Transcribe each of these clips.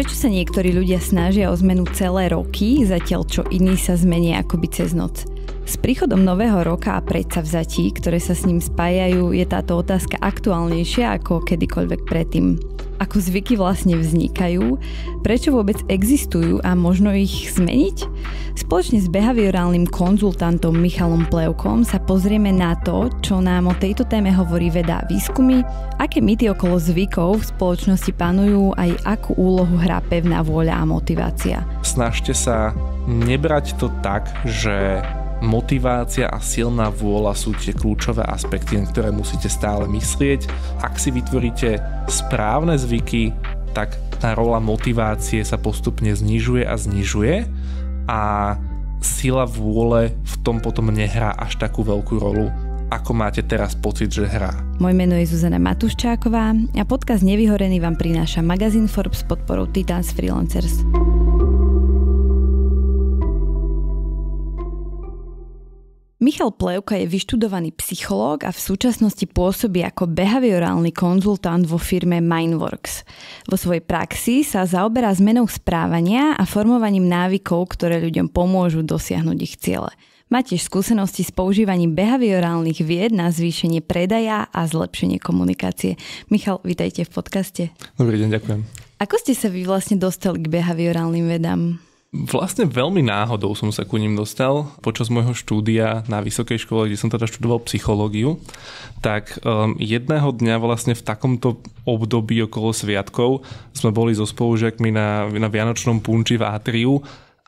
Prečo sa niektorí ľudia snažia o zmenu celé roky, zatiaľ čo iní sa zmenia akoby cez noc? S príchodom nového roka a predsavzatí, ktoré sa s ním spájajú, je táto otázka aktuálnejšia ako kedykoľvek predtým ako zvyky vlastne vznikajú, prečo vôbec existujú a možno ich zmeniť? Spoločne s behaviorálnym konzultantom Michalom Plevkom sa pozrieme na to, čo nám o tejto téme hovorí veda a výskumy, aké mýty okolo zvykov v spoločnosti panujú aj akú úlohu hrá pevná vôľa a motivácia. Snažte sa nebrať to tak, že motivácia a silná vôľa sú tie kľúčové aspekty, na ktoré musíte stále myslieť. Ak si vytvoríte správne zvyky, tak tá rola motivácie sa postupne znižuje a znižuje a sila vôle v tom potom nehrá až takú veľkú rolu, ako máte teraz pocit, že hrá. Moje meno je Zuzana Matuščáková a podcast Nevyhorený vám prináša magazín Forbes s podporou Titans Freelancers. Michal Plevka je vyštudovaný psychológ a v súčasnosti pôsobí ako behaviorálny konzultant vo firme Mindworks. Vo svojej praxi sa zaoberá zmenou správania a formovaním návykov, ktoré ľuďom pomôžu dosiahnuť ich ciele. Má tiež skúsenosti s používaním behaviorálnych vied na zvýšenie predaja a zlepšenie komunikácie. Michal, vitajte v podcaste. Dobrý deň, ďakujem. Ako ste sa vy vlastne dostali k behaviorálnym vedám? Vlastne veľmi náhodou som sa ku ním dostal počas môjho štúdia na vysokej škole, kde som teda študoval psychológiu. Tak um, jedného dňa vlastne v takomto období okolo sviatkov sme boli so spolužiakmi na, na Vianočnom punči v Atriu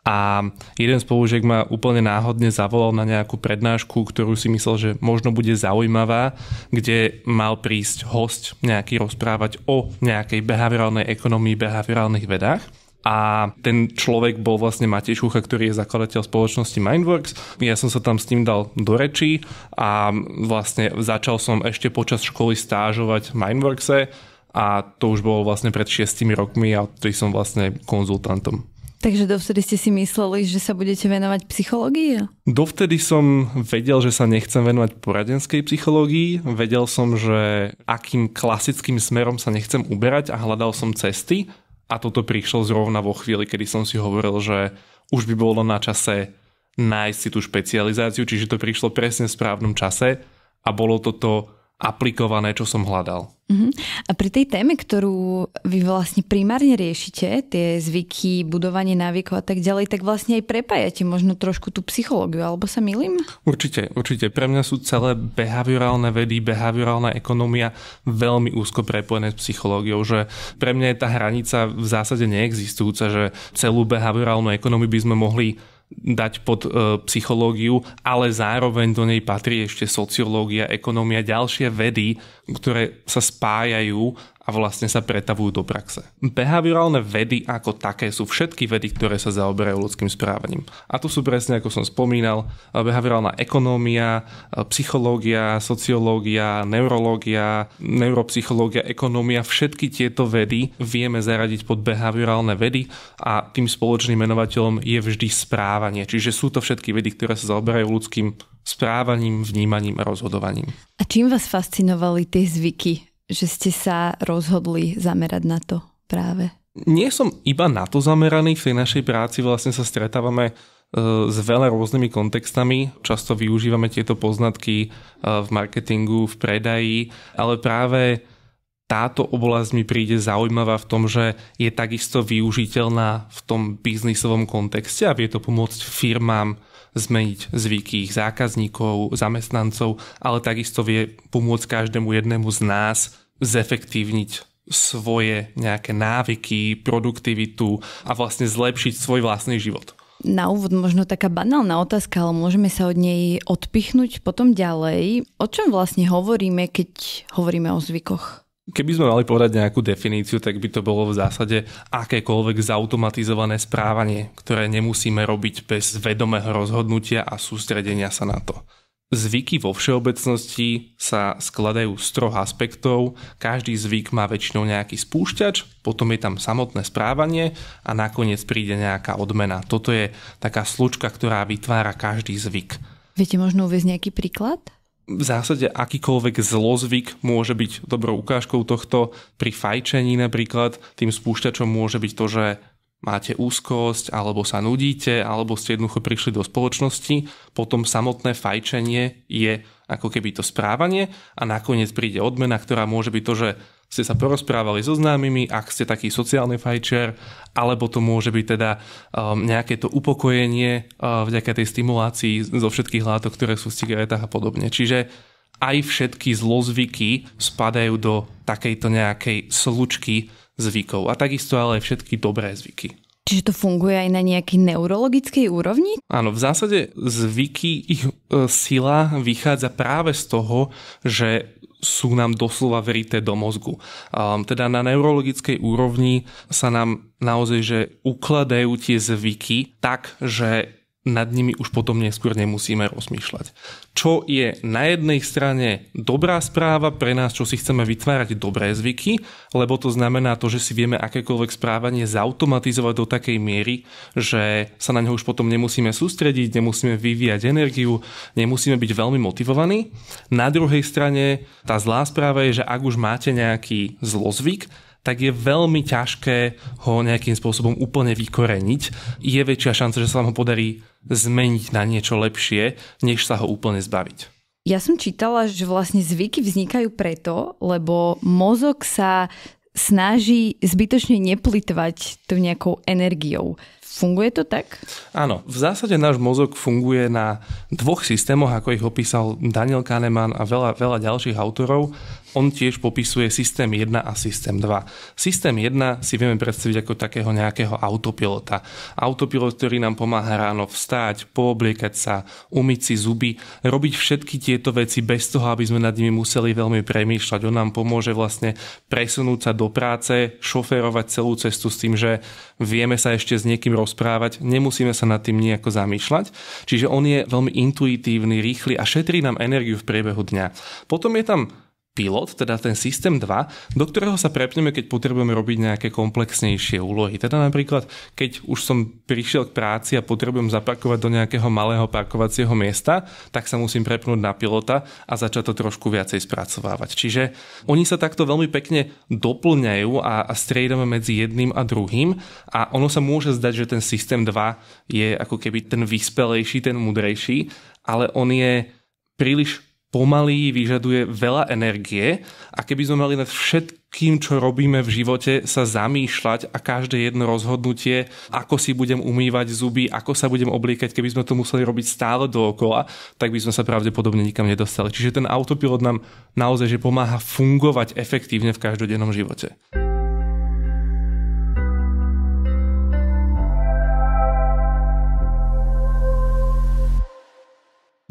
a jeden spolužiak ma úplne náhodne zavolal na nejakú prednášku, ktorú si myslel, že možno bude zaujímavá, kde mal prísť host nejaký rozprávať o nejakej behaviorálnej ekonomii, behaviorálnych vedách a ten človek bol vlastne Matej Šucha, ktorý je zakladateľ spoločnosti Mindworks. Ja som sa tam s ním dal do rečí a vlastne začal som ešte počas školy stážovať v Mindworkse a to už bolo vlastne pred šiestimi rokmi a to som vlastne konzultantom. Takže dovtedy ste si mysleli, že sa budete venovať psychológii? Dovtedy som vedel, že sa nechcem venovať poradenskej psychológii. Vedel som, že akým klasickým smerom sa nechcem uberať a hľadal som cesty a toto prišlo zrovna vo chvíli, kedy som si hovoril, že už by bolo na čase nájsť si tú špecializáciu, čiže to prišlo presne v správnom čase a bolo toto aplikované, čo som hľadal. Uh-huh. A pri tej téme, ktorú vy vlastne primárne riešite, tie zvyky, budovanie návykov a tak ďalej, tak vlastne aj prepájate možno trošku tú psychológiu, alebo sa milím? Určite, určite. Pre mňa sú celé behaviorálne vedy, behaviorálna ekonomia veľmi úzko prepojené s psychológiou, že pre mňa je tá hranica v zásade neexistujúca, že celú behaviorálnu ekonomiu by sme mohli dať pod e, psychológiu, ale zároveň do nej patrí ešte sociológia, ekonómia, ďalšie vedy, ktoré sa spájajú a vlastne sa pretavujú do praxe. Behaviorálne vedy ako také sú všetky vedy, ktoré sa zaoberajú ľudským správaním. A tu sú presne, ako som spomínal, behaviorálna ekonómia, psychológia, sociológia, neurológia, neuropsychológia, ekonómia, všetky tieto vedy vieme zaradiť pod behaviorálne vedy a tým spoločným menovateľom je vždy správanie. Čiže sú to všetky vedy, ktoré sa zaoberajú ľudským správaním, vnímaním a rozhodovaním. A čím vás fascinovali tie zvyky že ste sa rozhodli zamerať na to práve? Nie som iba na to zameraný, v tej našej práci vlastne sa stretávame e, s veľa rôznymi kontextami. Často využívame tieto poznatky e, v marketingu, v predaji, ale práve táto oblasť mi príde zaujímavá v tom, že je takisto využiteľná v tom biznisovom kontexte a vie to pomôcť firmám zmeniť zvyky ich zákazníkov, zamestnancov, ale takisto vie pomôcť každému jednému z nás zefektívniť svoje nejaké návyky, produktivitu a vlastne zlepšiť svoj vlastný život? Na úvod možno taká banálna otázka, ale môžeme sa od nej odpichnúť potom ďalej. O čom vlastne hovoríme, keď hovoríme o zvykoch? Keby sme mali povedať nejakú definíciu, tak by to bolo v zásade akékoľvek zautomatizované správanie, ktoré nemusíme robiť bez vedomého rozhodnutia a sústredenia sa na to. Zvyky vo všeobecnosti sa skladajú z troch aspektov. Každý zvyk má väčšinou nejaký spúšťač, potom je tam samotné správanie a nakoniec príde nejaká odmena. Toto je taká slučka, ktorá vytvára každý zvyk. Viete možno uvieť nejaký príklad? V zásade akýkoľvek zlozvyk môže byť dobrou ukážkou tohto. Pri fajčení napríklad tým spúšťačom môže byť to, že máte úzkosť, alebo sa nudíte, alebo ste jednoducho prišli do spoločnosti, potom samotné fajčenie je ako keby to správanie a nakoniec príde odmena, ktorá môže byť to, že ste sa porozprávali so známymi, ak ste taký sociálny fajčer, alebo to môže byť teda um, nejaké to upokojenie um, vďaka tej stimulácii zo všetkých látok, ktoré sú v cigaretách a podobne. Čiže aj všetky zlozvyky spadajú do takejto nejakej slučky zvykov a takisto ale aj všetky dobré zvyky. Čiže to funguje aj na nejakej neurologickej úrovni? Áno, v zásade zvyky, ich e, sila vychádza práve z toho, že sú nám doslova verité do mozgu. Um, teda na neurologickej úrovni sa nám naozaj že ukladajú tie zvyky tak, že nad nimi už potom neskôr nemusíme rozmýšľať. Čo je na jednej strane dobrá správa pre nás, čo si chceme vytvárať dobré zvyky, lebo to znamená to, že si vieme akékoľvek správanie zautomatizovať do takej miery, že sa na neho už potom nemusíme sústrediť, nemusíme vyvíjať energiu, nemusíme byť veľmi motivovaní. Na druhej strane tá zlá správa je, že ak už máte nejaký zlozvyk, tak je veľmi ťažké ho nejakým spôsobom úplne vykoreniť. Je väčšia šanca, že sa vám ho podarí zmeniť na niečo lepšie, než sa ho úplne zbaviť. Ja som čítala, že vlastne zvyky vznikajú preto, lebo mozog sa snaží zbytočne neplitvať tou nejakou energiou. Funguje to tak? Áno, v zásade náš mozog funguje na dvoch systémoch, ako ich opísal Daniel Kahneman a veľa, veľa ďalších autorov on tiež popisuje systém 1 a systém 2. Systém 1 si vieme predstaviť ako takého nejakého autopilota. Autopilot, ktorý nám pomáha ráno vstať, poobliekať sa, umyť si zuby, robiť všetky tieto veci bez toho, aby sme nad nimi museli veľmi premýšľať. On nám pomôže vlastne presunúť sa do práce, šoférovať celú cestu s tým, že vieme sa ešte s niekým rozprávať, nemusíme sa nad tým nejako zamýšľať. Čiže on je veľmi intuitívny, rýchly a šetrí nám energiu v priebehu dňa. Potom je tam pilot, teda ten systém 2, do ktorého sa prepneme, keď potrebujeme robiť nejaké komplexnejšie úlohy. Teda napríklad, keď už som prišiel k práci a potrebujem zaparkovať do nejakého malého parkovacieho miesta, tak sa musím prepnúť na pilota a začať to trošku viacej spracovávať. Čiže oni sa takto veľmi pekne doplňajú a, a striedame medzi jedným a druhým a ono sa môže zdať, že ten systém 2 je ako keby ten vyspelejší, ten mudrejší, ale on je príliš pomalý, vyžaduje veľa energie a keby sme mali nad všetkým, čo robíme v živote, sa zamýšľať a každé jedno rozhodnutie, ako si budem umývať zuby, ako sa budem obliekať, keby sme to museli robiť stále dookola, tak by sme sa pravdepodobne nikam nedostali. Čiže ten autopilot nám naozaj že pomáha fungovať efektívne v každodennom živote.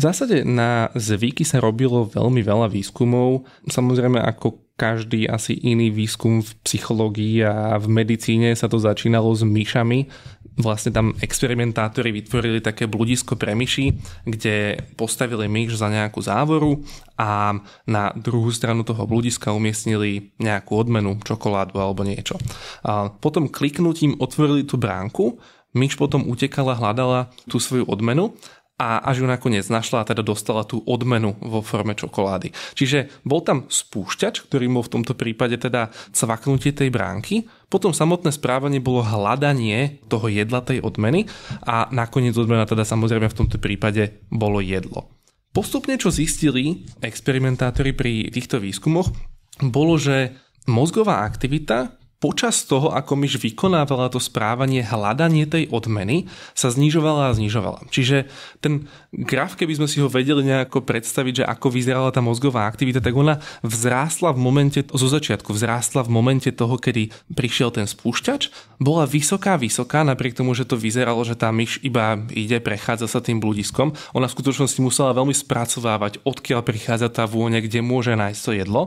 zásade na zvyky sa robilo veľmi veľa výskumov. Samozrejme, ako každý asi iný výskum v psychológii a v medicíne sa to začínalo s myšami. Vlastne tam experimentátori vytvorili také bludisko pre myši, kde postavili myš za nejakú závoru a na druhú stranu toho bludiska umiestnili nejakú odmenu, čokoládu alebo niečo. A potom kliknutím otvorili tú bránku myš potom utekala, hľadala tú svoju odmenu a až ju nakoniec našla a teda dostala tú odmenu vo forme čokolády. Čiže bol tam spúšťač, ktorý bol v tomto prípade teda cvaknutie tej bránky, potom samotné správanie bolo hľadanie toho jedla tej odmeny a nakoniec odmena teda samozrejme v tomto prípade bolo jedlo. Postupne, čo zistili experimentátori pri týchto výskumoch, bolo, že mozgová aktivita Počas toho, ako myš vykonávala to správanie, hľadanie tej odmeny sa znižovala a znižovala. Čiže ten graf, keby sme si ho vedeli nejako predstaviť, že ako vyzerala tá mozgová aktivita, tak ona vzrástla v momente, zo začiatku vzrástla v momente toho, kedy prišiel ten spúšťač, bola vysoká, vysoká, napriek tomu, že to vyzeralo, že tá myš iba ide, prechádza sa tým bludiskom. Ona v skutočnosti musela veľmi spracovávať, odkiaľ prichádza tá vôňa, kde môže nájsť to jedlo.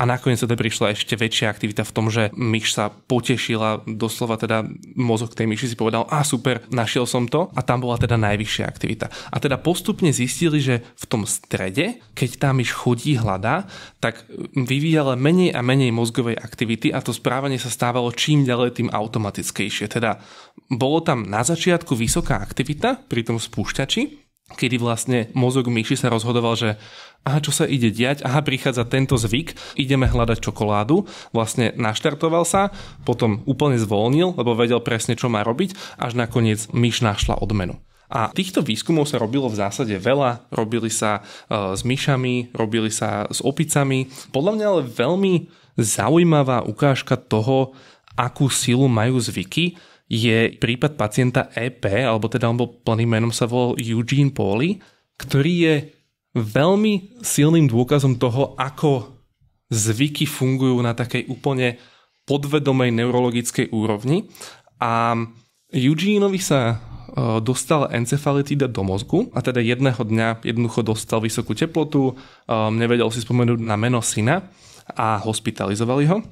A nakoniec teda prišla ešte väčšia aktivita v tom, že myš sa potešila, doslova teda mozog tej myši si povedal, a super, našiel som to a tam bola teda najvyššia aktivita. A teda postupne zistili, že v tom strede, keď tá myš chodí, hľadá, tak vyvíjala menej a menej mozgovej aktivity a to správanie sa stávalo čím ďalej tým automatickejšie. Teda bolo tam na začiatku vysoká aktivita pri tom spúšťači, kedy vlastne mozog myši sa rozhodoval, že aha, čo sa ide diať, aha, prichádza tento zvyk, ideme hľadať čokoládu, vlastne naštartoval sa, potom úplne zvolnil, lebo vedel presne, čo má robiť, až nakoniec myš našla odmenu. A týchto výskumov sa robilo v zásade veľa, robili sa e, s myšami, robili sa s opicami. Podľa mňa ale veľmi zaujímavá ukážka toho, akú silu majú zvyky je prípad pacienta EP, alebo teda on bol plným menom sa volal Eugene Pauli, ktorý je veľmi silným dôkazom toho, ako zvyky fungujú na takej úplne podvedomej neurologickej úrovni. A Eugeneovi sa e, dostal encefalitída do mozgu a teda jedného dňa jednoducho dostal vysokú teplotu, e, nevedel si spomenúť na meno syna a hospitalizovali ho.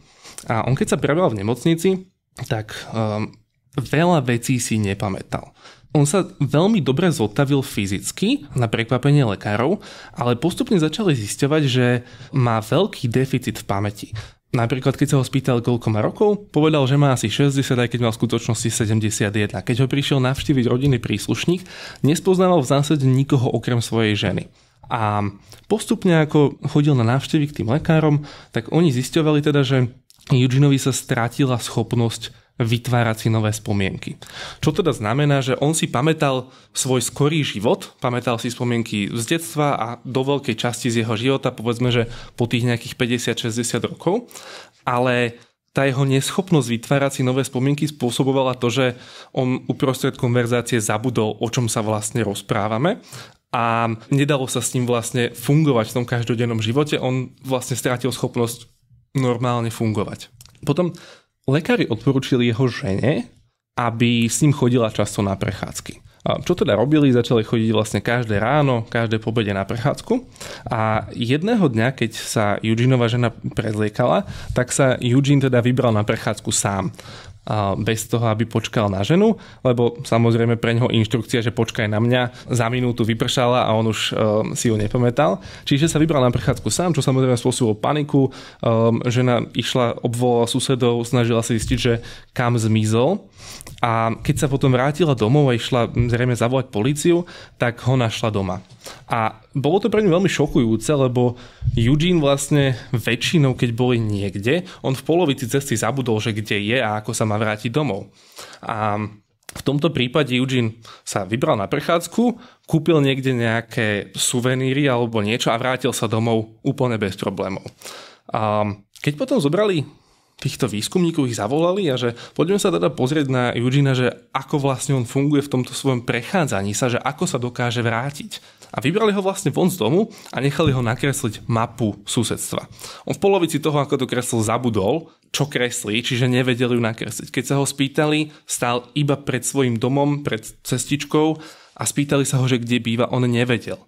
A on keď sa prebral v nemocnici, tak e, veľa vecí si nepamätal. On sa veľmi dobre zotavil fyzicky, na prekvapenie lekárov, ale postupne začali zisťovať, že má veľký deficit v pamäti. Napríklad, keď sa ho spýtal, koľko má rokov, povedal, že má asi 60, aj keď mal v skutočnosti 71. Keď ho prišiel navštíviť rodinný príslušník, nespoznával v zásade nikoho okrem svojej ženy. A postupne, ako chodil na návštevy k tým lekárom, tak oni zisťovali teda, že Eugenovi sa strátila schopnosť vytvárať si nové spomienky. Čo teda znamená, že on si pamätal svoj skorý život, pamätal si spomienky z detstva a do veľkej časti z jeho života, povedzme, že po tých nejakých 50-60 rokov, ale tá jeho neschopnosť vytvárať si nové spomienky spôsobovala to, že on uprostred konverzácie zabudol, o čom sa vlastne rozprávame a nedalo sa s ním vlastne fungovať v tom každodennom živote. On vlastne strátil schopnosť normálne fungovať. Potom Lekári odporúčili jeho žene, aby s ním chodila často na prechádzky. Čo teda robili? Začali chodiť vlastne každé ráno, každé pobede na prechádzku. A jedného dňa, keď sa Eugeneova žena prezliekala, tak sa Eugene teda vybral na prechádzku sám bez toho, aby počkal na ženu, lebo samozrejme pre ňoho inštrukcia, že počkaj na mňa, za minútu vypršala a on už um, si ju nepamätal. Čiže sa vybral na prechádzku sám, čo samozrejme spôsobilo paniku. Um, žena išla, obvolala susedov, snažila sa zistiť, že kam zmizol. A keď sa potom vrátila domov a išla zrejme zavolať políciu, tak ho našla doma. A bolo to pre ňu veľmi šokujúce, lebo Eugene vlastne väčšinou, keď boli niekde, on v polovici cesty zabudol, že kde je a ako sa má vrátiť domov. A v tomto prípade Eugene sa vybral na prechádzku, kúpil niekde nejaké suveníry alebo niečo a vrátil sa domov úplne bez problémov. A keď potom zobrali týchto výskumníkov ich zavolali a že poďme sa teda pozrieť na Eugena, že ako vlastne on funguje v tomto svojom prechádzaní sa, že ako sa dokáže vrátiť a vybrali ho vlastne von z domu a nechali ho nakresliť mapu susedstva. On v polovici toho, ako to kreslil, zabudol, čo kreslí, čiže nevedeli ju nakresliť. Keď sa ho spýtali, stál iba pred svojim domom, pred cestičkou a spýtali sa ho, že kde býva, on nevedel.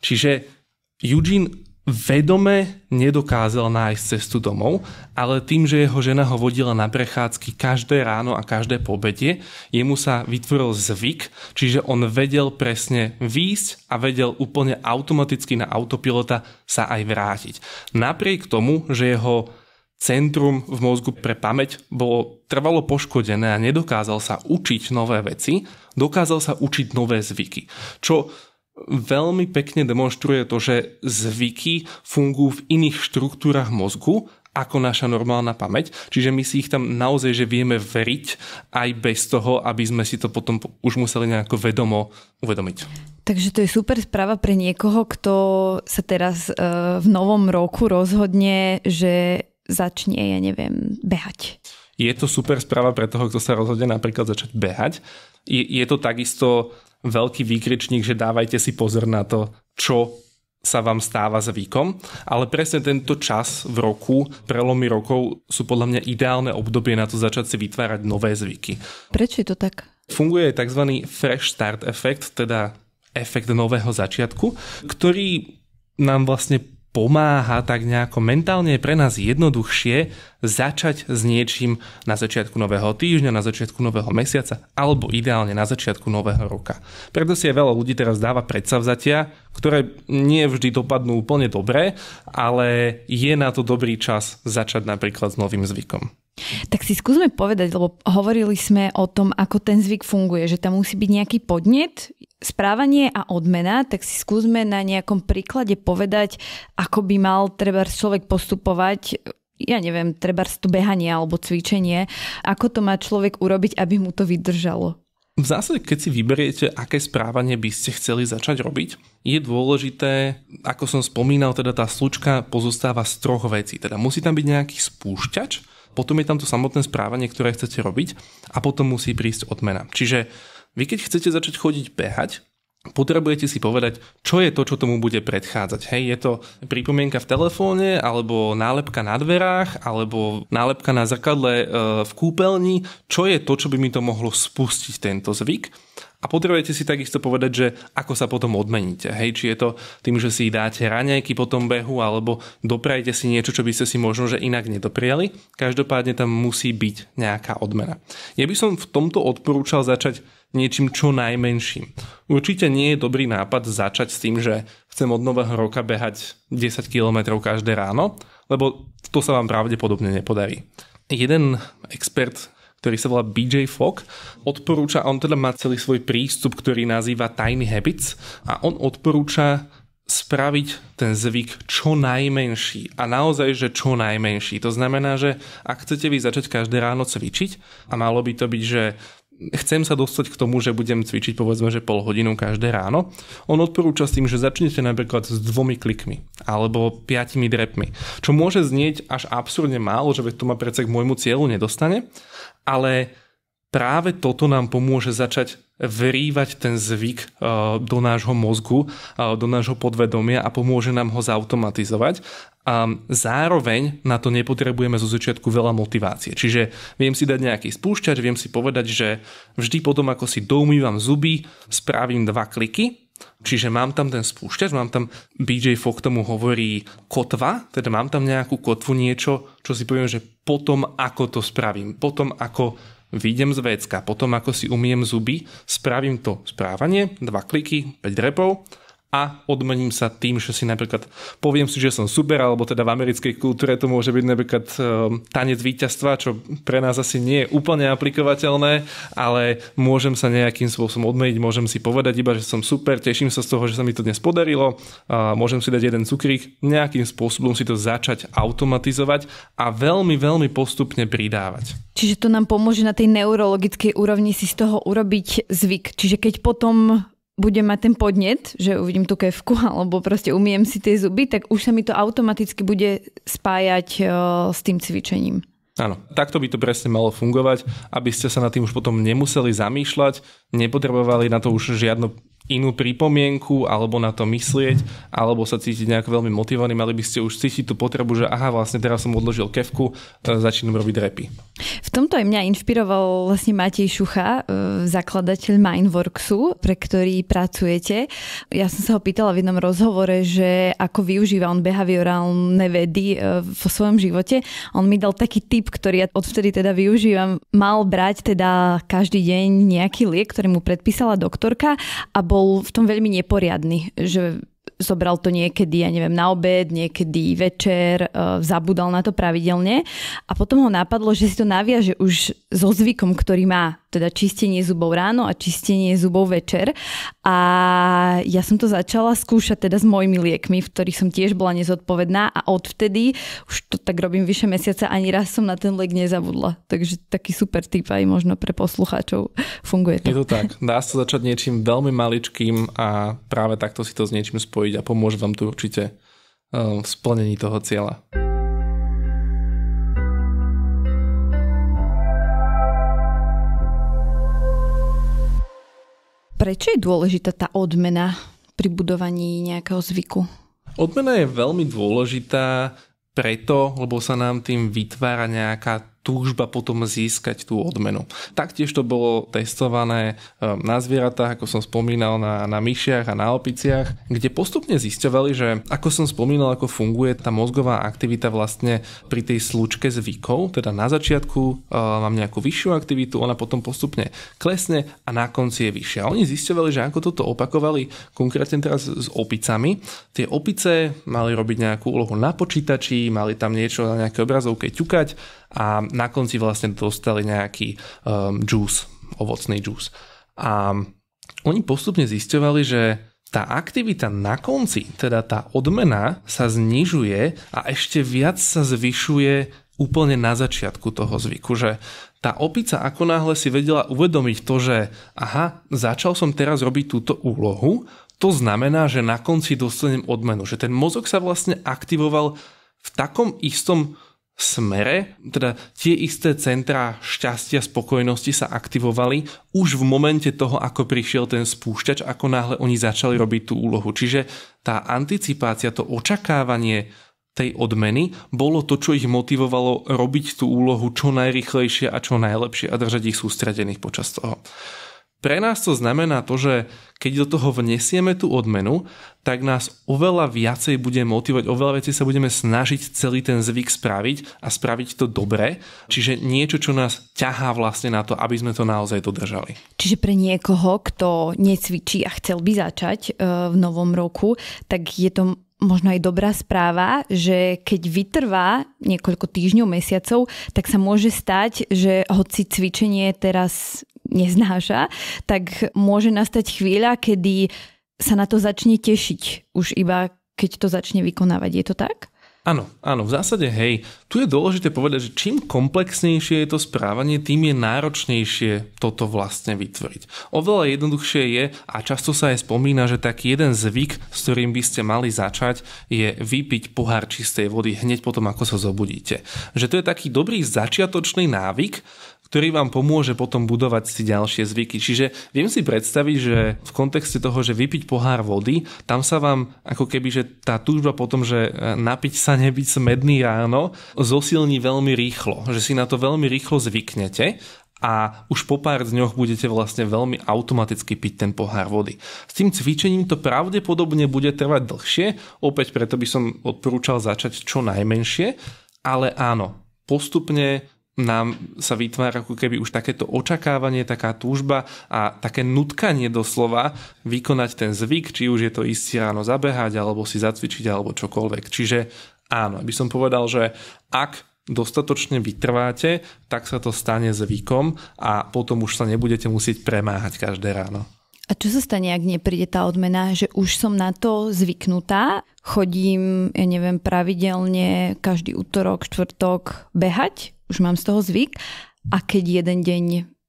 Čiže Eugene vedome nedokázal nájsť cestu domov, ale tým, že jeho žena ho vodila na prechádzky každé ráno a každé pobedie, jemu sa vytvoril zvyk, čiže on vedel presne výjsť a vedel úplne automaticky na autopilota sa aj vrátiť. Napriek tomu, že jeho centrum v mozgu pre pamäť bolo trvalo poškodené a nedokázal sa učiť nové veci, dokázal sa učiť nové zvyky, čo veľmi pekne demonstruje to, že zvyky fungujú v iných štruktúrach mozgu ako naša normálna pamäť, čiže my si ich tam naozaj že vieme veriť aj bez toho, aby sme si to potom už museli nejako vedomo uvedomiť. Takže to je super správa pre niekoho, kto sa teraz e, v novom roku rozhodne, že začne, ja neviem, behať. Je to super správa pre toho, kto sa rozhodne napríklad začať behať. Je, je to takisto veľký výkričník, že dávajte si pozor na to, čo sa vám stáva zvykom, ale presne tento čas v roku, prelomy rokov sú podľa mňa ideálne obdobie na to začať si vytvárať nové zvyky. Prečo je to tak? Funguje tzv. fresh start efekt, teda efekt nového začiatku, ktorý nám vlastne pomáha tak nejako mentálne je pre nás jednoduchšie začať s niečím na začiatku nového týždňa, na začiatku nového mesiaca alebo ideálne na začiatku nového roka. Preto si aj veľa ľudí teraz dáva predsavzatia, ktoré nie vždy dopadnú úplne dobre, ale je na to dobrý čas začať napríklad s novým zvykom. Tak si skúsme povedať, lebo hovorili sme o tom, ako ten zvyk funguje, že tam musí byť nejaký podnet, správanie a odmena, tak si skúsme na nejakom príklade povedať, ako by mal treba človek postupovať ja neviem, treba to behanie alebo cvičenie, ako to má človek urobiť, aby mu to vydržalo. V zásade, keď si vyberiete, aké správanie by ste chceli začať robiť, je dôležité, ako som spomínal, teda tá slučka pozostáva z troch vecí. Teda musí tam byť nejaký spúšťač, potom je tam to samotné správanie, ktoré chcete robiť a potom musí prísť odmena. Čiže vy keď chcete začať chodiť behať, potrebujete si povedať, čo je to, čo tomu bude predchádzať. Hej, je to pripomienka v telefóne, alebo nálepka na dverách, alebo nálepka na zrkadle e, v kúpeľni, čo je to, čo by mi to mohlo spustiť tento zvyk a potrebujete si takisto povedať, že ako sa potom odmeníte. Hej, či je to tým, že si dáte raňajky po tom behu, alebo doprajete si niečo, čo by ste si možno že inak nedopriali. Každopádne tam musí byť nejaká odmena. Ja by som v tomto odporúčal začať niečím čo najmenším. Určite nie je dobrý nápad začať s tým, že chcem od nového roka behať 10 km každé ráno, lebo to sa vám pravdepodobne nepodarí. Jeden expert ktorý sa volá BJ Fogg. Odporúča, on teda má celý svoj prístup, ktorý nazýva Tiny Habits a on odporúča spraviť ten zvyk čo najmenší a naozaj, že čo najmenší. To znamená, že ak chcete vy začať každé ráno cvičiť a malo by to byť, že chcem sa dostať k tomu, že budem cvičiť povedzme, že pol hodinu každé ráno. On odporúča s tým, že začnete napríklad s dvomi klikmi alebo piatimi drepmi, čo môže znieť až absurdne málo, že to ma predsa k môjmu cieľu nedostane, ale práve toto nám pomôže začať vrývať ten zvyk e, do nášho mozgu, e, do nášho podvedomia a pomôže nám ho zautomatizovať. A zároveň na to nepotrebujeme zo začiatku veľa motivácie. Čiže viem si dať nejaký spúšťač, viem si povedať, že vždy potom, ako si doumývam zuby, spravím dva kliky Čiže mám tam ten spúšťač, mám tam, BJ Fogg tomu hovorí kotva, teda mám tam nejakú kotvu, niečo, čo si poviem, že potom ako to spravím, potom ako vyjdem z vecka, potom ako si umiem zuby, spravím to správanie, dva kliky, 5 repov a odmením sa tým, že si napríklad poviem si, že som super, alebo teda v americkej kultúre to môže byť napríklad ehm, tanec víťazstva, čo pre nás asi nie je úplne aplikovateľné, ale môžem sa nejakým spôsobom odmeniť, môžem si povedať iba, že som super, teším sa z toho, že sa mi to dnes podarilo, môžem si dať jeden cukrík, nejakým spôsobom si to začať automatizovať a veľmi, veľmi postupne pridávať. Čiže to nám pomôže na tej neurologickej úrovni si z toho urobiť zvyk. Čiže keď potom budem mať ten podnet, že uvidím tú kevku alebo proste umiem si tie zuby, tak už sa mi to automaticky bude spájať e, s tým cvičením. Áno, takto by to presne malo fungovať, aby ste sa nad tým už potom nemuseli zamýšľať, nepotrebovali na to už žiadnu inú pripomienku alebo na to myslieť, alebo sa cítiť nejak veľmi motivovaný, mali by ste už cítiť tú potrebu, že aha, vlastne teraz som odložil kevku, e, začínam robiť repy. V tomto aj mňa inšpiroval vlastne Matej Šucha, e, zakladateľ Mindworksu, pre ktorý pracujete. Ja som sa ho pýtala v jednom rozhovore, že ako využíva on behaviorálne vedy e, vo svojom živote. On mi dal taký tip, ktorý ja odvtedy teda využívam. Mal brať teda každý deň nejaký liek, ktorý mu predpísala doktorka a bol bol v tom veľmi neporiadny, že zobral to niekedy, ja neviem, na obed, niekedy večer, e, zabudal na to pravidelne a potom ho napadlo, že si to naviaže už so zvykom, ktorý má teda čistenie zubov ráno a čistenie zubov večer. A ja som to začala skúšať teda s mojimi liekmi, v ktorých som tiež bola nezodpovedná a odvtedy, už to tak robím vyše mesiaca, ani raz som na ten liek nezabudla. Takže taký super tip aj možno pre poslucháčov funguje to. Je to tak. Dá sa začať niečím veľmi maličkým a práve takto si to s niečím spojiť a pomôže vám tu určite eh, v splnení toho cieľa. prečo je dôležitá tá odmena pri budovaní nejakého zvyku? Odmena je veľmi dôležitá preto, lebo sa nám tým vytvára nejaká túžba potom získať tú odmenu. Taktiež to bolo testované ehm, na zvieratách, ako som spomínal, na, na myšiach a na opiciach, kde postupne zisťovali, že ako som spomínal, ako funguje tá mozgová aktivita vlastne pri tej slučke zvykov, teda na začiatku e, mám nejakú vyššiu aktivitu, ona potom postupne klesne a na konci je vyššia. Oni zisťovali, že ako toto opakovali konkrétne teraz s opicami. Tie opice mali robiť nejakú úlohu na počítači, mali tam niečo na nejaké obrazovke ťukať a na konci vlastne dostali nejaký um, juice, ovocný juice. A oni postupne zisťovali, že tá aktivita na konci, teda tá odmena sa znižuje a ešte viac sa zvyšuje úplne na začiatku toho zvyku, že tá opica ako náhle si vedela uvedomiť to, že aha, začal som teraz robiť túto úlohu, to znamená, že na konci dostanem odmenu, že ten mozog sa vlastne aktivoval v takom istom smere, teda tie isté centrá šťastia, spokojnosti sa aktivovali už v momente toho, ako prišiel ten spúšťač, ako náhle oni začali robiť tú úlohu. Čiže tá anticipácia, to očakávanie tej odmeny bolo to, čo ich motivovalo robiť tú úlohu čo najrychlejšie a čo najlepšie a držať ich sústredených počas toho. Pre nás to znamená to, že keď do toho vnesieme tú odmenu, tak nás oveľa viacej bude motivovať, oveľa viacej sa budeme snažiť celý ten zvyk spraviť a spraviť to dobre. Čiže niečo, čo nás ťahá vlastne na to, aby sme to naozaj dodržali. Čiže pre niekoho, kto necvičí a chcel by začať e, v novom roku, tak je to možno aj dobrá správa, že keď vytrvá niekoľko týždňov, mesiacov, tak sa môže stať, že hoci cvičenie teraz neznáša, tak môže nastať chvíľa, kedy sa na to začne tešiť už iba keď to začne vykonávať. Je to tak? Áno, áno, v zásade hej. Tu je dôležité povedať, že čím komplexnejšie je to správanie, tým je náročnejšie toto vlastne vytvoriť. Oveľa jednoduchšie je, a často sa aj spomína, že taký jeden zvyk, s ktorým by ste mali začať, je vypiť pohár čistej vody hneď potom, ako sa zobudíte. Že to je taký dobrý začiatočný návyk, ktorý vám pomôže potom budovať si ďalšie zvyky. Čiže viem si predstaviť, že v kontexte toho, že vypiť pohár vody, tam sa vám ako keby, že tá túžba potom, že e, napiť sa, nebyť smedný ráno, zosilní veľmi rýchlo, že si na to veľmi rýchlo zvyknete a už po pár dňoch budete vlastne veľmi automaticky piť ten pohár vody. S tým cvičením to pravdepodobne bude trvať dlhšie, opäť preto by som odporúčal začať čo najmenšie, ale áno, postupne nám sa vytvára ako keby už takéto očakávanie, taká túžba a také nutkanie doslova vykonať ten zvyk, či už je to ísť si ráno zabehať, alebo si zacvičiť, alebo čokoľvek. Čiže áno, aby som povedal, že ak dostatočne vytrváte, tak sa to stane zvykom a potom už sa nebudete musieť premáhať každé ráno. A čo sa stane, ak nepríde tá odmena, že už som na to zvyknutá, chodím, ja neviem, pravidelne každý útorok, štvrtok behať, už mám z toho zvyk a keď jeden deň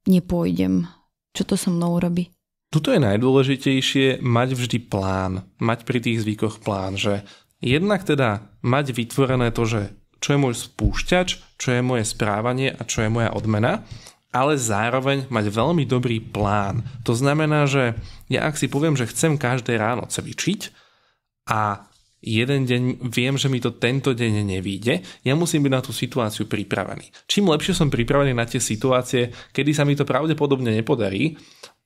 nepôjdem, čo to so mnou robí? Tuto je najdôležitejšie mať vždy plán, mať pri tých zvykoch plán, že jednak teda mať vytvorené to, že čo je môj spúšťač, čo je moje správanie a čo je moja odmena ale zároveň mať veľmi dobrý plán. To znamená, že ja ak si poviem, že chcem každé ráno cvičiť a jeden deň viem, že mi to tento deň nevíde, ja musím byť na tú situáciu pripravený. Čím lepšie som pripravený na tie situácie, kedy sa mi to pravdepodobne nepodarí,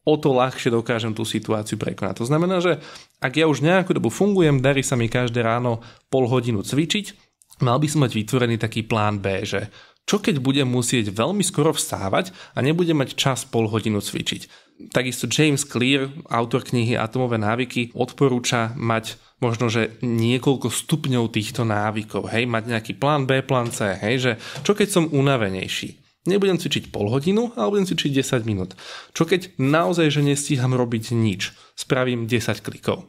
o to ľahšie dokážem tú situáciu prekonať. To znamená, že ak ja už nejakú dobu fungujem, darí sa mi každé ráno pol hodinu cvičiť, mal by som mať vytvorený taký plán B, že čo keď bude musieť veľmi skoro vstávať a nebude mať čas pol hodinu cvičiť? Takisto James Clear, autor knihy Atomové návyky, odporúča mať možno, že niekoľko stupňov týchto návykov, hej, mať nejaký plán B, plán C, hej, že čo keď som unavenejší? Nebudem cvičiť pol hodinu, ale budem cvičiť 10 minút. Čo keď naozaj, že nestíham robiť nič, spravím 10 klikov.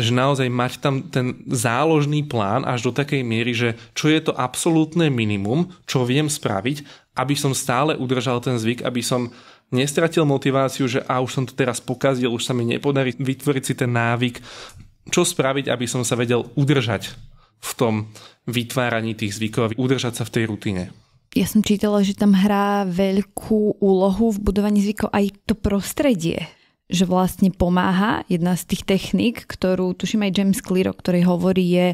Že naozaj mať tam ten záložný plán až do takej miery, že čo je to absolútne minimum, čo viem spraviť, aby som stále udržal ten zvyk, aby som nestratil motiváciu, že a už som to teraz pokazil, už sa mi nepodarí vytvoriť si ten návyk. Čo spraviť, aby som sa vedel udržať v tom vytváraní tých zvykov a udržať sa v tej rutine? ja som čítala, že tam hrá veľkú úlohu v budovaní zvykov aj to prostredie že vlastne pomáha. Jedna z tých techník, ktorú tuším aj James Clear, o ktorej hovorí, je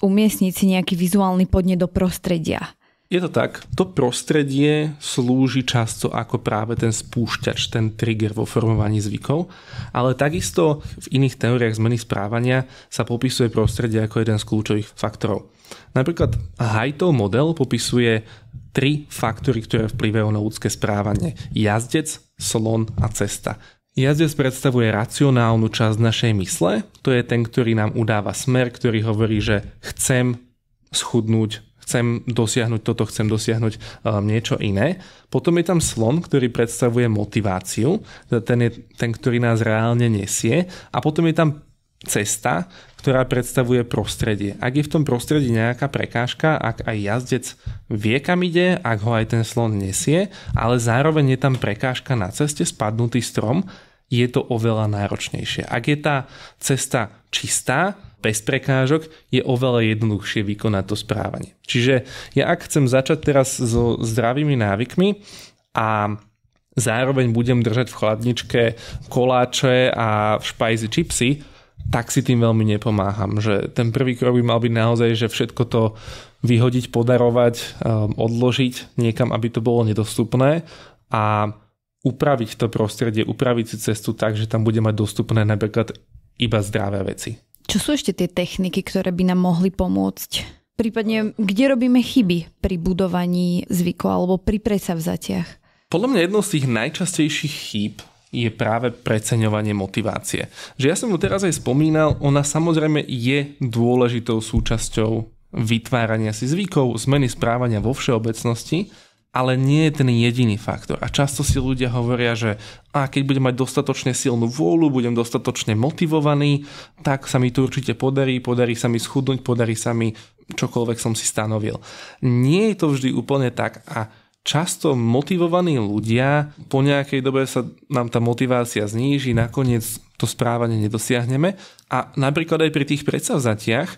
umiestniť si nejaký vizuálny podne do prostredia. Je to tak. To prostredie slúži často ako práve ten spúšťač, ten trigger vo formovaní zvykov, ale takisto v iných teóriách zmeny správania sa popisuje prostredie ako jeden z kľúčových faktorov. Napríklad Haitov model popisuje tri faktory, ktoré vplyvajú na ľudské správanie. Jazdec, slon a cesta. Jazdec predstavuje racionálnu časť našej mysle, to je ten, ktorý nám udáva smer, ktorý hovorí, že chcem schudnúť, chcem dosiahnuť toto, chcem dosiahnuť um, niečo iné. Potom je tam slon, ktorý predstavuje motiváciu, ten je ten, ktorý nás reálne nesie. A potom je tam cesta, ktorá predstavuje prostredie. Ak je v tom prostredí nejaká prekážka, ak aj jazdec vie, kam ide, ak ho aj ten slon nesie, ale zároveň je tam prekážka na ceste, spadnutý strom, je to oveľa náročnejšie. Ak je tá cesta čistá, bez prekážok, je oveľa jednoduchšie vykonať to správanie. Čiže ja ak chcem začať teraz so zdravými návykmi a zároveň budem držať v chladničke koláče a v špajzi čipsy, tak si tým veľmi nepomáham. Že ten prvý krok by mal byť naozaj, že všetko to vyhodiť, podarovať, um, odložiť niekam, aby to bolo nedostupné a upraviť to prostredie, upraviť si cestu tak, že tam bude mať dostupné napríklad iba zdravé veci. Čo sú ešte tie techniky, ktoré by nám mohli pomôcť? Prípadne, kde robíme chyby pri budovaní zvyku alebo pri predsavzatiach? Podľa mňa jednou z tých najčastejších chýb je práve preceňovanie motivácie. Že ja som ju teraz aj spomínal, ona samozrejme je dôležitou súčasťou vytvárania si zvykov, zmeny správania vo všeobecnosti, ale nie je ten jediný faktor. A často si ľudia hovoria, že a keď budem mať dostatočne silnú vôľu, budem dostatočne motivovaný, tak sa mi to určite podarí, podarí sa mi schudnúť, podarí sa mi čokoľvek som si stanovil. Nie je to vždy úplne tak a často motivovaní ľudia, po nejakej dobe sa nám tá motivácia zníži, nakoniec to správanie nedosiahneme. A napríklad aj pri tých predsavzatiach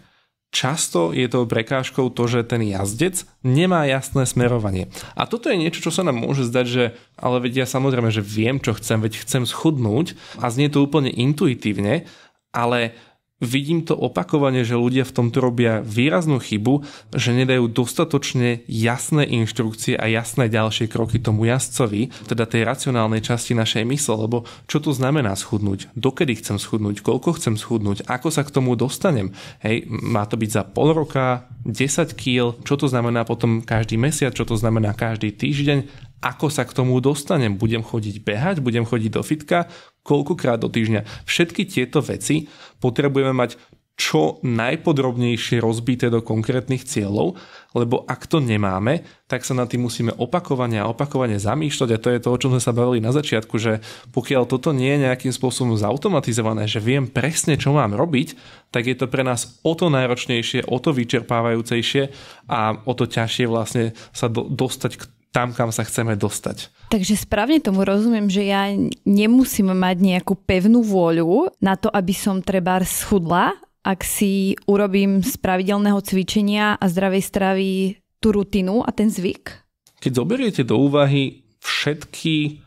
často je tou prekážkou to, že ten jazdec nemá jasné smerovanie. A toto je niečo, čo sa nám môže zdať, že ale veď ja samozrejme, že viem, čo chcem, veď chcem schudnúť a znie to úplne intuitívne, ale Vidím to opakovane, že ľudia v tomto robia výraznú chybu, že nedajú dostatočne jasné inštrukcie a jasné ďalšie kroky tomu jazdcovi, teda tej racionálnej časti našej mysle, lebo čo to znamená schudnúť, dokedy chcem schudnúť, koľko chcem schudnúť, ako sa k tomu dostanem. Hej, má to byť za pol roka, 10 kg, čo to znamená potom každý mesiac, čo to znamená každý týždeň, ako sa k tomu dostanem. Budem chodiť behať, budem chodiť do fitka, koľkokrát do týždňa. Všetky tieto veci potrebujeme mať čo najpodrobnejšie rozbité do konkrétnych cieľov, lebo ak to nemáme, tak sa nad tým musíme opakovane a opakovane zamýšľať a to je to, o čom sme sa bavili na začiatku, že pokiaľ toto nie je nejakým spôsobom zautomatizované, že viem presne, čo mám robiť, tak je to pre nás o to náročnejšie, o to vyčerpávajúcejšie a o to ťažšie vlastne sa do, dostať k tam, kam sa chceme dostať. Takže správne tomu rozumiem, že ja nemusím mať nejakú pevnú vôľu na to, aby som treba schudla, ak si urobím z pravidelného cvičenia a zdravej stravy tú rutinu a ten zvyk? Keď zoberiete do úvahy všetky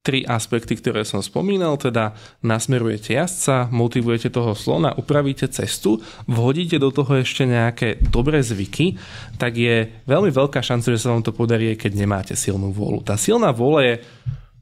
tri aspekty, ktoré som spomínal, teda nasmerujete jazdca, motivujete toho slona, upravíte cestu, vhodíte do toho ešte nejaké dobré zvyky, tak je veľmi veľká šanca, že sa vám to podarí, keď nemáte silnú vôľu. Tá silná vôľa je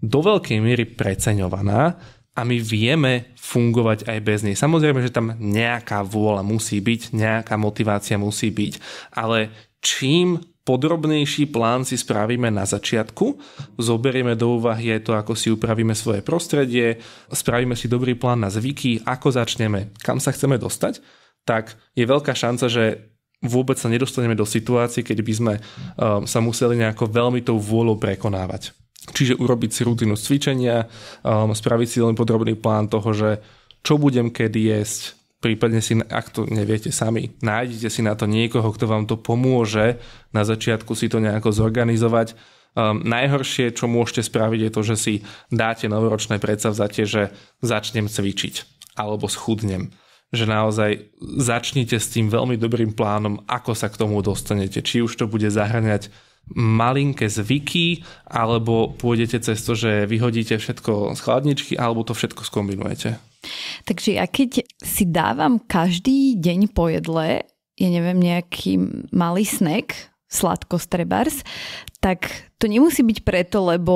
do veľkej miery preceňovaná a my vieme fungovať aj bez nej. Samozrejme, že tam nejaká vôľa musí byť, nejaká motivácia musí byť, ale čím Podrobnejší plán si spravíme na začiatku, zoberieme do úvahy aj to, ako si upravíme svoje prostredie, spravíme si dobrý plán na zvyky, ako začneme, kam sa chceme dostať, tak je veľká šanca, že vôbec sa nedostaneme do situácie, keď by sme um, sa museli nejako veľmi tou vôľou prekonávať. Čiže urobiť si rutinu cvičenia, um, spraviť si len podrobný plán toho, že čo budem kedy jesť, prípadne si, ak to neviete sami, nájdete si na to niekoho, kto vám to pomôže na začiatku si to nejako zorganizovať. Um, najhoršie, čo môžete spraviť, je to, že si dáte novoročné predsavzatie, že začnem cvičiť alebo schudnem že naozaj začnite s tým veľmi dobrým plánom, ako sa k tomu dostanete. Či už to bude zahrňať malinké zvyky, alebo pôjdete cez to, že vyhodíte všetko z chladničky, alebo to všetko skombinujete. Takže ja keď si dávam každý deň po jedle, ja neviem, nejaký malý snack, sladkosť trebárs, tak to nemusí byť preto, lebo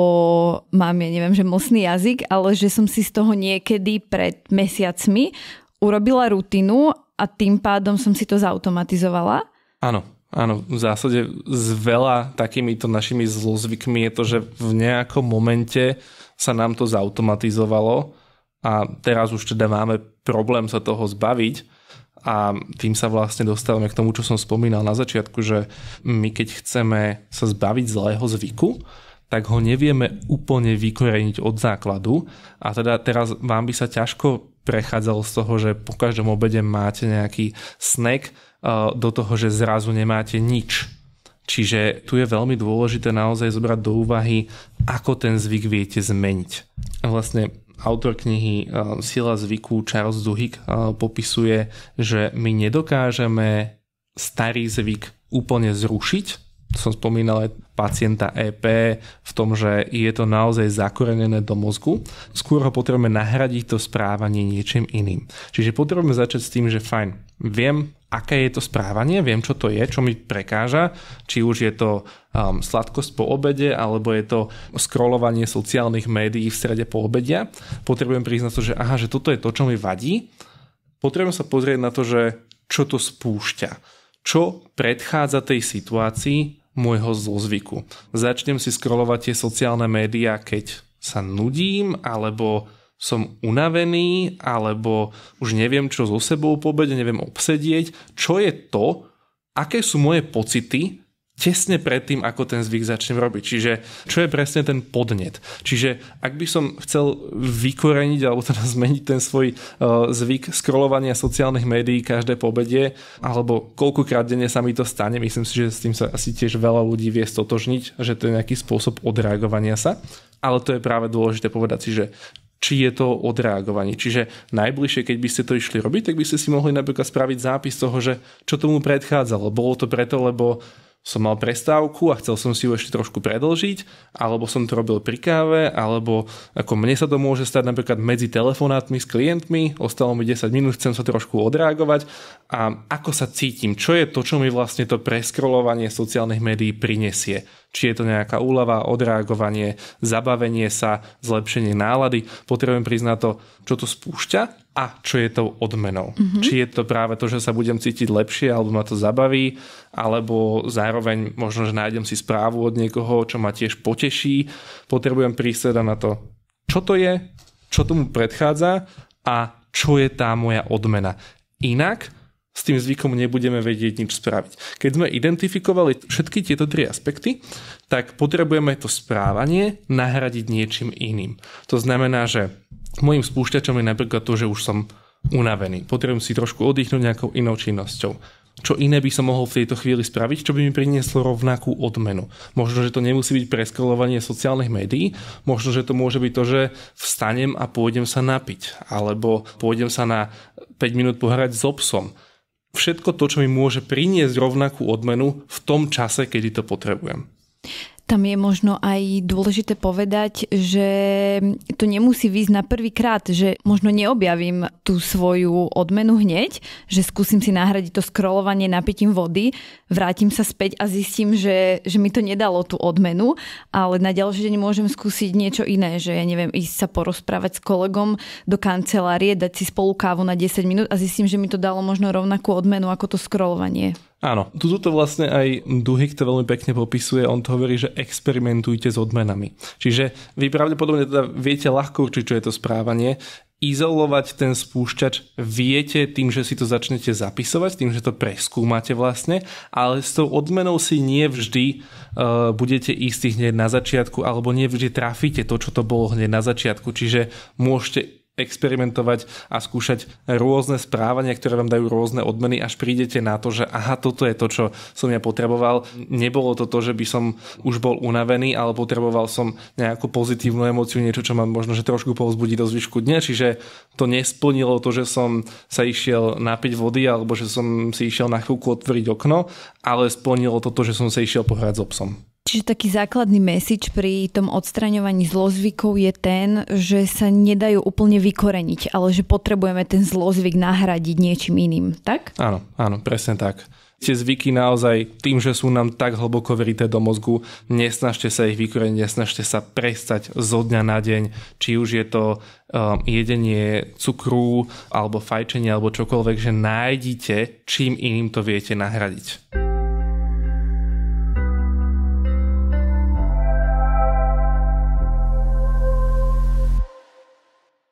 mám, ja neviem, že mocný jazyk, ale že som si z toho niekedy pred mesiacmi urobila rutinu a tým pádom som si to zautomatizovala. Áno, áno. V zásade s veľa takýmito našimi zlozvykmi je to, že v nejakom momente sa nám to zautomatizovalo a teraz už teda máme problém sa toho zbaviť a tým sa vlastne dostávame k tomu, čo som spomínal na začiatku, že my keď chceme sa zbaviť zlého zvyku, tak ho nevieme úplne vykoreniť od základu a teda teraz vám by sa ťažko prechádzalo z toho, že po každom obede máte nejaký snack eh, do toho, že zrazu nemáte nič. Čiže tu je veľmi dôležité naozaj zobrať do úvahy, ako ten zvyk viete zmeniť. Vlastne autor knihy e, Sila zvyku Charles Duhigg e, popisuje, že my nedokážeme starý zvyk úplne zrušiť, som spomínal aj pacienta EP v tom, že je to naozaj zakorenené do mozgu. Skôr ho potrebujeme nahradiť to správanie niečím iným. Čiže potrebujeme začať s tým, že fajn, viem, aké je to správanie, viem, čo to je, čo mi prekáža, či už je to um, sladkosť po obede, alebo je to scrollovanie sociálnych médií v strede po obedia. Potrebujem priznať to, že aha, že toto je to, čo mi vadí. Potrebujem sa pozrieť na to, že čo to spúšťa čo predchádza tej situácii, môjho zlozvyku. Začnem si scrollovať tie sociálne médiá, keď sa nudím, alebo som unavený, alebo už neviem, čo so sebou pobeď, neviem obsedieť. Čo je to, aké sú moje pocity tesne pred tým, ako ten zvyk začnem robiť. Čiže čo je presne ten podnet? Čiže ak by som chcel vykoreniť alebo teda zmeniť ten svoj uh, zvyk scrollovania sociálnych médií každé pobedie, alebo koľkokrát denne sa mi to stane, myslím si, že s tým sa asi tiež veľa ľudí vie stotožniť, že to je nejaký spôsob odreagovania sa. Ale to je práve dôležité povedať si, že či je to odreagovanie. Čiže najbližšie, keď by ste to išli robiť, tak by ste si mohli napríklad spraviť zápis toho, že čo tomu predchádzalo. Bolo to preto, lebo som mal prestávku a chcel som si ju ešte trošku predlžiť, alebo som to robil pri káve, alebo ako mne sa to môže stať napríklad medzi telefonátmi s klientmi, ostalo mi 10 minút, chcem sa trošku odreagovať a ako sa cítim, čo je to, čo mi vlastne to preskrolovanie sociálnych médií prinesie či je to nejaká úlava, odreagovanie, zabavenie sa, zlepšenie nálady. Potrebujem priznať to, čo to spúšťa a čo je tou odmenou. Mm-hmm. Či je to práve to, že sa budem cítiť lepšie, alebo ma to zabaví, alebo zároveň možno, že nájdem si správu od niekoho, čo ma tiež poteší. Potrebujem prísť teda na to, čo to je, čo tomu predchádza a čo je tá moja odmena. Inak s tým zvykom nebudeme vedieť nič spraviť. Keď sme identifikovali všetky tieto tri aspekty, tak potrebujeme to správanie nahradiť niečím iným. To znamená, že môjim spúšťačom je napríklad to, že už som unavený. Potrebujem si trošku oddychnúť nejakou inou činnosťou. Čo iné by som mohol v tejto chvíli spraviť, čo by mi prinieslo rovnakú odmenu. Možno, že to nemusí byť preskolovanie sociálnych médií, možno, že to môže byť to, že vstanem a pôjdem sa napiť, alebo pôjdem sa na 5 minút pohrať s so obsom všetko to, čo mi môže priniesť rovnakú odmenu v tom čase, kedy to potrebujem tam je možno aj dôležité povedať, že to nemusí výsť na prvý krát, že možno neobjavím tú svoju odmenu hneď, že skúsim si nahradiť to scrollovanie napitím vody, vrátim sa späť a zistím, že, že mi to nedalo tú odmenu, ale na ďalší deň môžem skúsiť niečo iné, že ja neviem, ísť sa porozprávať s kolegom do kancelárie, dať si spolu kávu na 10 minút a zistím, že mi to dalo možno rovnakú odmenu ako to scrollovanie. Áno, tuto to vlastne aj Duhik to veľmi pekne popisuje, on to hovorí, že experimentujte s odmenami. Čiže vy pravdepodobne teda viete ľahko určiť, čo je to správanie, izolovať ten spúšťač viete tým, že si to začnete zapisovať, tým, že to preskúmate vlastne, ale s tou odmenou si vždy uh, budete ísť hneď na začiatku alebo nevždy trafíte to, čo to bolo hneď na začiatku, čiže môžete experimentovať a skúšať rôzne správania, ktoré vám dajú rôzne odmeny, až prídete na to, že aha, toto je to, čo som ja potreboval. Nebolo to to, že by som už bol unavený, ale potreboval som nejakú pozitívnu emociu, niečo, čo ma možno že trošku povzbudí do zvyšku dňa, čiže to nesplnilo to, že som sa išiel napiť vody alebo že som si išiel na chvíľku otvoriť okno, ale splnilo to to, že som sa išiel pohrať s so psom. Čiže taký základný message pri tom odstraňovaní zlozvykov je ten, že sa nedajú úplne vykoreniť, ale že potrebujeme ten zlozvyk nahradiť niečím iným, tak? Áno, áno, presne tak. Tie zvyky naozaj tým, že sú nám tak hlboko verité do mozgu, nesnažte sa ich vykoreniť, nesnažte sa prestať zo dňa na deň, či už je to um, jedenie cukru alebo fajčenie alebo čokoľvek, že nájdite, čím iným to viete nahradiť.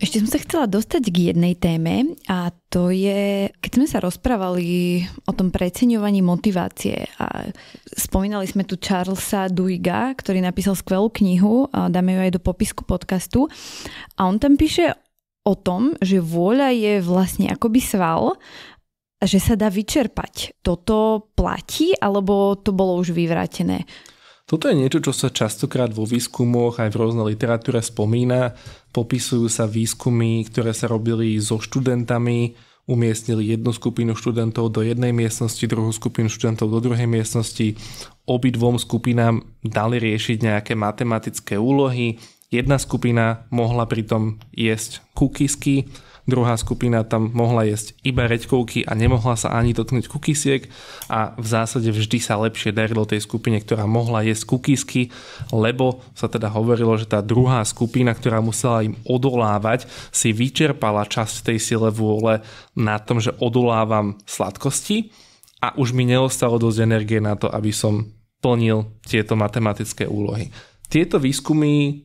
Ešte som sa chcela dostať k jednej téme a to je, keď sme sa rozprávali o tom preceňovaní motivácie a spomínali sme tu Charlesa Duiga, ktorý napísal skvelú knihu, a dáme ju aj do popisku podcastu a on tam píše o tom, že vôľa je vlastne akoby sval že sa dá vyčerpať. Toto platí, alebo to bolo už vyvrátené? Toto je niečo, čo sa častokrát vo výskumoch aj v rôznej literatúre spomína. Popisujú sa výskumy, ktoré sa robili so študentami, umiestnili jednu skupinu študentov do jednej miestnosti, druhú skupinu študentov do druhej miestnosti. Obidvom skupinám dali riešiť nejaké matematické úlohy. Jedna skupina mohla pritom jesť kukisky, druhá skupina tam mohla jesť iba reďkovky a nemohla sa ani dotknúť kukisiek a v zásade vždy sa lepšie darilo tej skupine, ktorá mohla jesť kukisky, lebo sa teda hovorilo, že tá druhá skupina, ktorá musela im odolávať, si vyčerpala časť tej sile vôle na tom, že odolávam sladkosti a už mi neostalo dosť energie na to, aby som plnil tieto matematické úlohy. Tieto výskumy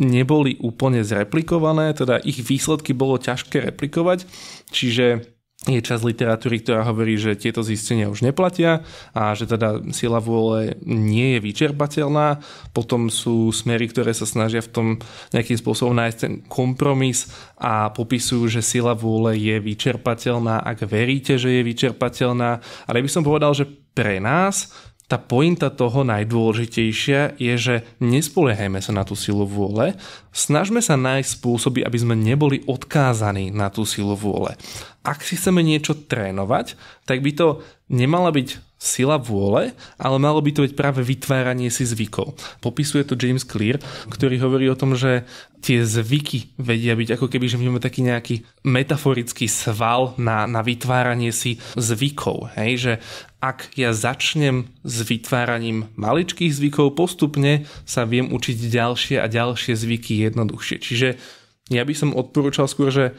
neboli úplne zreplikované, teda ich výsledky bolo ťažké replikovať, čiže je čas literatúry, ktorá hovorí, že tieto zistenia už neplatia a že teda sila vôle nie je vyčerpateľná. Potom sú smery, ktoré sa snažia v tom nejakým spôsobom nájsť ten kompromis a popisujú, že sila vôle je vyčerpateľná, ak veríte, že je vyčerpateľná. Ale by som povedal, že pre nás tá pointa toho najdôležitejšia je, že nespoliehajme sa na tú silu vôle, snažme sa nájsť spôsoby, aby sme neboli odkázaní na tú silu vôle. Ak si chceme niečo trénovať, tak by to nemala byť sila vôle, ale malo by to byť práve vytváranie si zvykov. Popisuje to James Clear, ktorý hovorí o tom, že tie zvyky vedia byť ako keby, že my máme taký nejaký metaforický sval na, na vytváranie si zvykov. Hej? Že ak ja začnem s vytváraním maličkých zvykov, postupne sa viem učiť ďalšie a ďalšie zvyky jednoduchšie. Čiže ja by som odporúčal skôr, že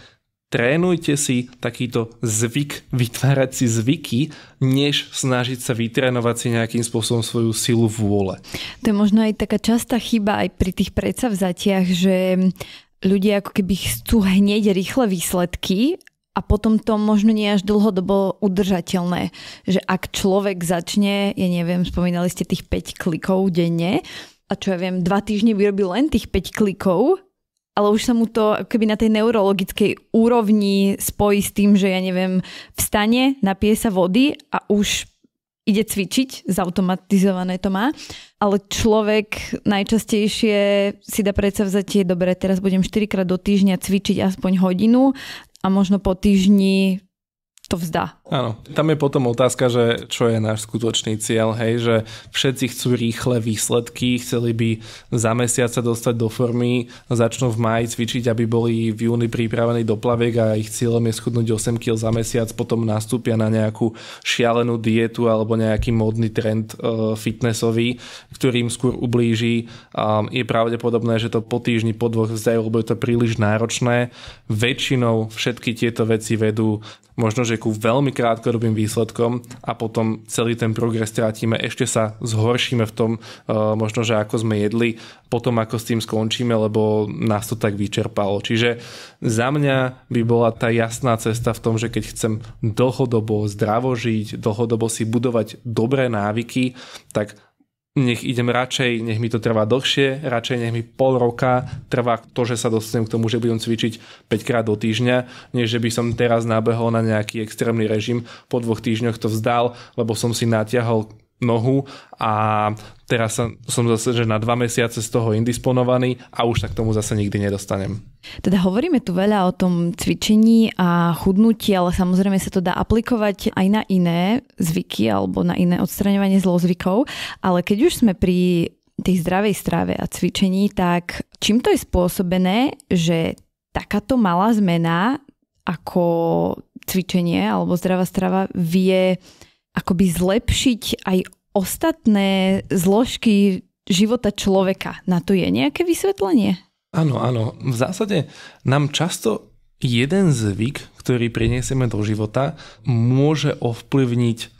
trénujte si takýto zvyk, vytvárať si zvyky, než snažiť sa vytrénovať si nejakým spôsobom svoju silu vôle. To je možno aj taká častá chyba aj pri tých predsavzatiach, že ľudia ako keby chcú hneď rýchle výsledky a potom to možno nie až dlhodobo udržateľné. Že ak človek začne, ja neviem, spomínali ste tých 5 klikov denne, a čo ja viem, dva týždne vyrobí len tých 5 klikov, ale už sa mu to keby na tej neurologickej úrovni spojí s tým, že ja neviem, vstane, napije sa vody a už ide cvičiť, zautomatizované to má, ale človek najčastejšie si dá predsa vzatie, dobre, teraz budem 4 krát do týždňa cvičiť aspoň hodinu a možno po týždni to vzdá Áno, tam je potom otázka, že čo je náš skutočný cieľ, hej, že všetci chcú rýchle výsledky, chceli by za mesiac sa dostať do formy, začnú v máji cvičiť, aby boli v júni pripravení do plaviek a ich cieľom je schudnúť 8 kg za mesiac, potom nastúpia na nejakú šialenú dietu alebo nejaký modný trend e, fitnessový, ktorým skôr ublíži. Um, je pravdepodobné, že to po týždni, po dvoch vzdajú, lebo je to príliš náročné. Väčšinou všetky tieto veci vedú možno, že ku veľmi krátkodobým výsledkom a potom celý ten progres strátime, ešte sa zhoršíme v tom, e, možno, že ako sme jedli, potom ako s tým skončíme, lebo nás to tak vyčerpalo. Čiže za mňa by bola tá jasná cesta v tom, že keď chcem dlhodobo zdravo žiť, dlhodobo si budovať dobré návyky, tak nech idem radšej, nech mi to trvá dlhšie, radšej nech mi pol roka trvá to, že sa dostanem k tomu, že budem cvičiť 5 krát do týždňa, než že by som teraz nabehol na nejaký extrémny režim, po dvoch týždňoch to vzdal, lebo som si natiahol nohu a teraz som, som zase, že na dva mesiace z toho indisponovaný a už sa k tomu zase nikdy nedostanem. Teda hovoríme tu veľa o tom cvičení a chudnutí, ale samozrejme sa to dá aplikovať aj na iné zvyky alebo na iné odstraňovanie zlozvykov, ale keď už sme pri tej zdravej strave a cvičení, tak čím to je spôsobené, že takáto malá zmena ako cvičenie alebo zdravá strava vie akoby zlepšiť aj ostatné zložky života človeka. Na to je nejaké vysvetlenie? Áno, áno. V zásade nám často jeden zvyk, ktorý priniesieme do života, môže ovplyvniť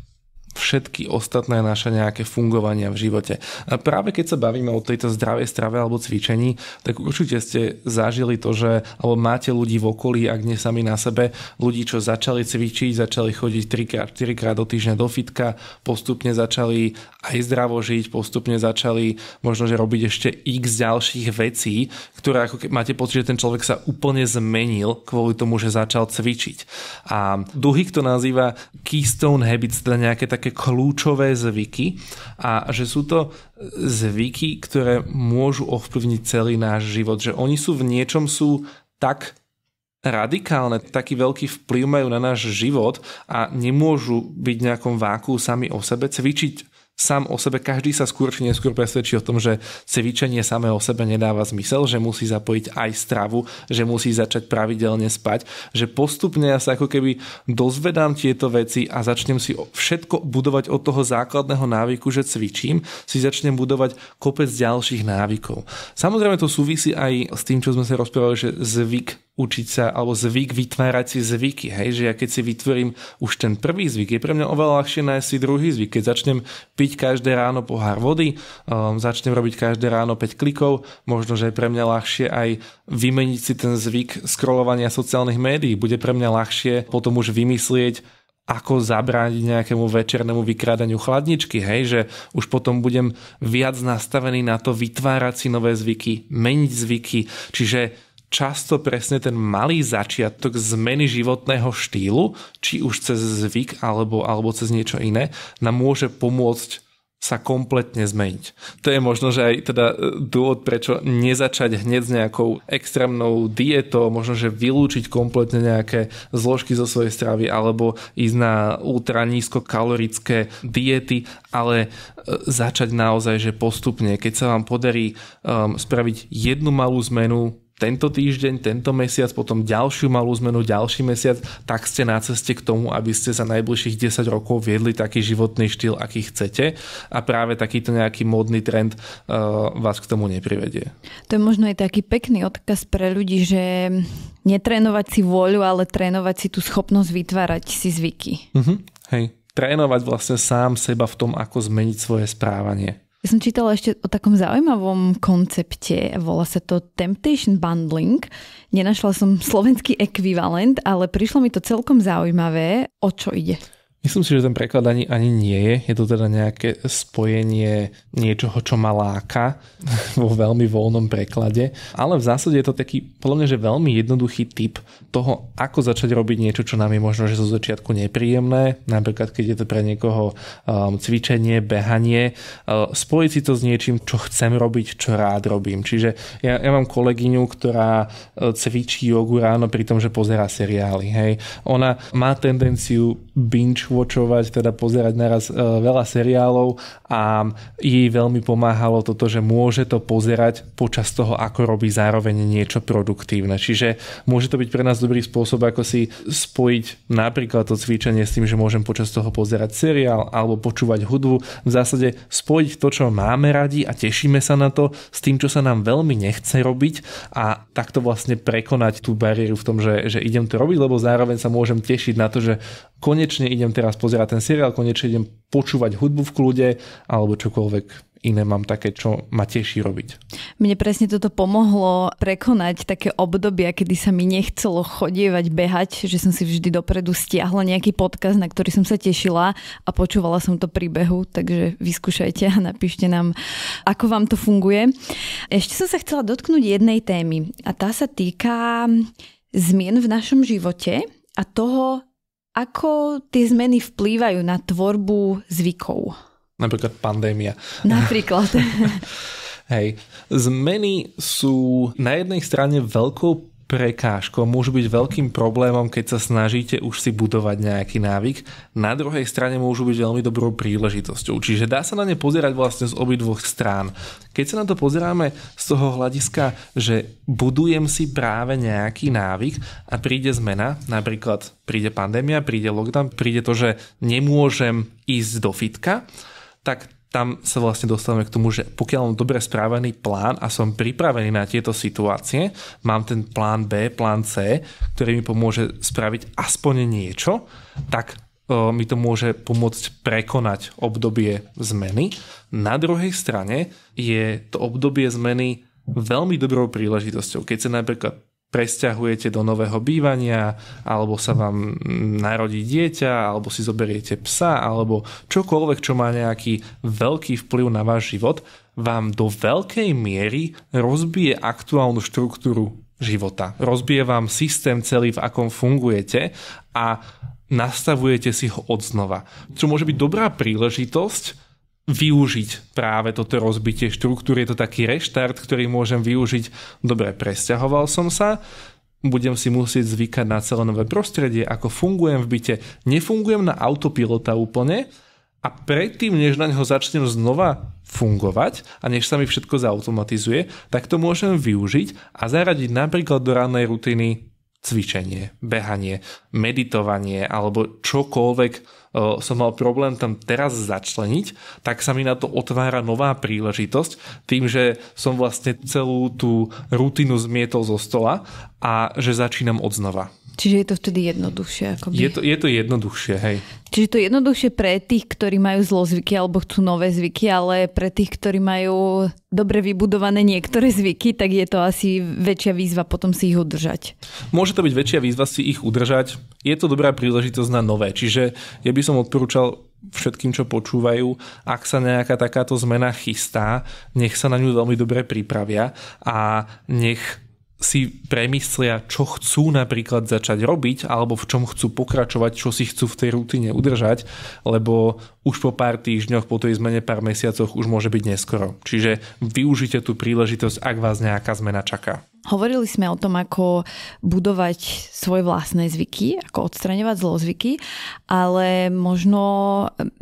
všetky ostatné naše nejaké fungovania v živote. A práve keď sa bavíme o tejto zdravej strave alebo cvičení, tak určite ste zažili to, že alebo máte ľudí v okolí, ak nie sami na sebe, ľudí, čo začali cvičiť, začali chodiť 3-4 krát do týždňa do fitka, postupne začali aj zdravo žiť, postupne začali možno, že robiť ešte x ďalších vecí, ktoré ako keď máte pocit, že ten človek sa úplne zmenil kvôli tomu, že začal cvičiť. A druhý to nazýva Keystone Habits, teda nejaké také kľúčové zvyky a že sú to zvyky, ktoré môžu ovplyvniť celý náš život, že oni sú v niečom sú tak radikálne, taký veľký vplyv majú na náš život a nemôžu byť v nejakom váku sami o sebe. Cvičiť sám o sebe, každý sa skôr či neskôr presvedčí o tom, že cvičenie samé o sebe nedáva zmysel, že musí zapojiť aj stravu, že musí začať pravidelne spať, že postupne ja sa ako keby dozvedám tieto veci a začnem si všetko budovať od toho základného návyku, že cvičím, si začnem budovať kopec ďalších návykov. Samozrejme to súvisí aj s tým, čo sme sa rozprávali, že zvyk učiť sa, alebo zvyk, vytvárať si zvyky, hej, že ja keď si vytvorím už ten prvý zvyk, je pre mňa oveľa ľahšie nájsť si druhý zvyk, keď začnem piť každé ráno pohár vody, um, začnem robiť každé ráno 5 klikov, možno, že je pre mňa ľahšie aj vymeniť si ten zvyk scrollovania sociálnych médií, bude pre mňa ľahšie potom už vymyslieť, ako zabrániť nejakému večernému vykrádaniu chladničky, hej, že už potom budem viac nastavený na to vytvárať si nové zvyky, meniť zvyky, čiže často presne ten malý začiatok zmeny životného štýlu, či už cez zvyk alebo, alebo cez niečo iné, nám môže pomôcť sa kompletne zmeniť. To je možno, že aj teda e, dôvod, prečo nezačať hneď s nejakou extrémnou dietou, možno, že vylúčiť kompletne nejaké zložky zo svojej stravy alebo ísť na ultra nízkokalorické diety, ale e, začať naozaj, že postupne. Keď sa vám podarí um, spraviť jednu malú zmenu tento týždeň, tento mesiac, potom ďalšiu malú zmenu, ďalší mesiac, tak ste na ceste k tomu, aby ste za najbližších 10 rokov viedli taký životný štýl, aký chcete a práve takýto nejaký módny trend uh, vás k tomu neprivedie. To je možno aj taký pekný odkaz pre ľudí, že netrénovať si voľu, ale trénovať si tú schopnosť vytvárať si zvyky. Uh-huh. Hej, trénovať vlastne sám seba v tom, ako zmeniť svoje správanie. Ja som čítala ešte o takom zaujímavom koncepte, volá sa to Temptation Bundling. Nenašla som slovenský ekvivalent, ale prišlo mi to celkom zaujímavé. O čo ide? Myslím si, že ten preklad ani, ani nie je. Je to teda nejaké spojenie niečoho, čo ma láka vo veľmi voľnom preklade. Ale v zásade je to taký, podľa mňa, že veľmi jednoduchý typ toho, ako začať robiť niečo, čo nám je možno, že zo začiatku nepríjemné. Napríklad, keď je to pre niekoho um, cvičenie, behanie. Uh, spojiť si to s niečím, čo chcem robiť, čo rád robím. Čiže ja, ja mám kolegyňu, ktorá uh, cvičí jogu ráno pri tom, že pozera seriály. Hej. Ona má tendenciu binge binge-watchovať, teda pozerať naraz e, veľa seriálov a jej veľmi pomáhalo toto, že môže to pozerať počas toho, ako robí zároveň niečo produktívne. Čiže môže to byť pre nás dobrý spôsob, ako si spojiť napríklad to cvičenie s tým, že môžem počas toho pozerať seriál alebo počúvať hudbu. V zásade spojiť to, čo máme radi a tešíme sa na to s tým, čo sa nám veľmi nechce robiť a takto vlastne prekonať tú bariéru v tom, že, že idem to robiť, lebo zároveň sa môžem tešiť na to, že konečne idem teraz pozerať ten seriál, konečne idem počúvať hudbu v kľude alebo čokoľvek iné mám také, čo ma teší robiť. Mne presne toto pomohlo prekonať také obdobia, kedy sa mi nechcelo chodievať, behať, že som si vždy dopredu stiahla nejaký podcast, na ktorý som sa tešila a počúvala som to príbehu, takže vyskúšajte a napíšte nám, ako vám to funguje. Ešte som sa chcela dotknúť jednej témy a tá sa týka zmien v našom živote a toho, ako tie zmeny vplývajú na tvorbu zvykov? Napríklad pandémia. Napríklad. Hej, zmeny sú na jednej strane veľkou prekážkou, môžu byť veľkým problémom, keď sa snažíte už si budovať nejaký návyk. Na druhej strane môžu byť veľmi dobrou príležitosťou. Čiže dá sa na ne pozerať vlastne z obidvoch strán. Keď sa na to pozeráme z toho hľadiska, že budujem si práve nejaký návyk a príde zmena, napríklad príde pandémia, príde lockdown, príde to, že nemôžem ísť do fitka, tak tam sa vlastne dostávame k tomu, že pokiaľ mám dobre správený plán a som pripravený na tieto situácie, mám ten plán B, plán C, ktorý mi pomôže spraviť aspoň niečo, tak e, mi to môže pomôcť prekonať obdobie zmeny. Na druhej strane je to obdobie zmeny veľmi dobrou príležitosťou. Keď sa napríklad presťahujete do nového bývania, alebo sa vám narodí dieťa, alebo si zoberiete psa, alebo čokoľvek, čo má nejaký veľký vplyv na váš život, vám do veľkej miery rozbije aktuálnu štruktúru života. Rozbije vám systém celý, v akom fungujete a nastavujete si ho odznova. Čo môže byť dobrá príležitosť využiť práve toto rozbitie štruktúry. Je to taký reštart, ktorý môžem využiť. Dobre, presťahoval som sa, budem si musieť zvykať na celé nové prostredie, ako fungujem v byte. Nefungujem na autopilota úplne a predtým, než na ňo začnem znova fungovať a než sa mi všetko zautomatizuje, tak to môžem využiť a zaradiť napríklad do ranej rutiny cvičenie, behanie, meditovanie alebo čokoľvek e, som mal problém tam teraz začleniť, tak sa mi na to otvára nová príležitosť tým, že som vlastne celú tú rutinu zmietol zo stola a že začínam od znova. Čiže je to vtedy jednoduchšie. Akoby. Je, to, je to jednoduchšie, hej. Čiže to je jednoduchšie pre tých, ktorí majú zlozvyky alebo chcú nové zvyky, ale pre tých, ktorí majú dobre vybudované niektoré zvyky, tak je to asi väčšia výzva potom si ich udržať. Môže to byť väčšia výzva si ich udržať. Je to dobrá príležitosť na nové. Čiže ja by som odporúčal všetkým, čo počúvajú, ak sa nejaká takáto zmena chystá, nech sa na ňu veľmi dobre pripravia a nech si premyslia, čo chcú napríklad začať robiť, alebo v čom chcú pokračovať, čo si chcú v tej rutine udržať, lebo už po pár týždňoch, po tej zmene pár mesiacoch už môže byť neskoro. Čiže využite tú príležitosť, ak vás nejaká zmena čaká. Hovorili sme o tom, ako budovať svoje vlastné zvyky, ako odstraňovať zlozvyky, ale možno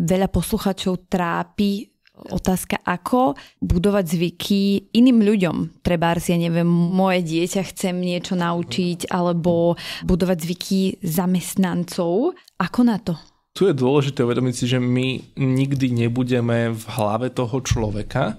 veľa posluchačov trápi otázka, ako budovať zvyky iným ľuďom. Treba, ja neviem, moje dieťa chcem niečo naučiť, alebo budovať zvyky zamestnancov. Ako na to? Tu je dôležité uvedomiť si, že my nikdy nebudeme v hlave toho človeka,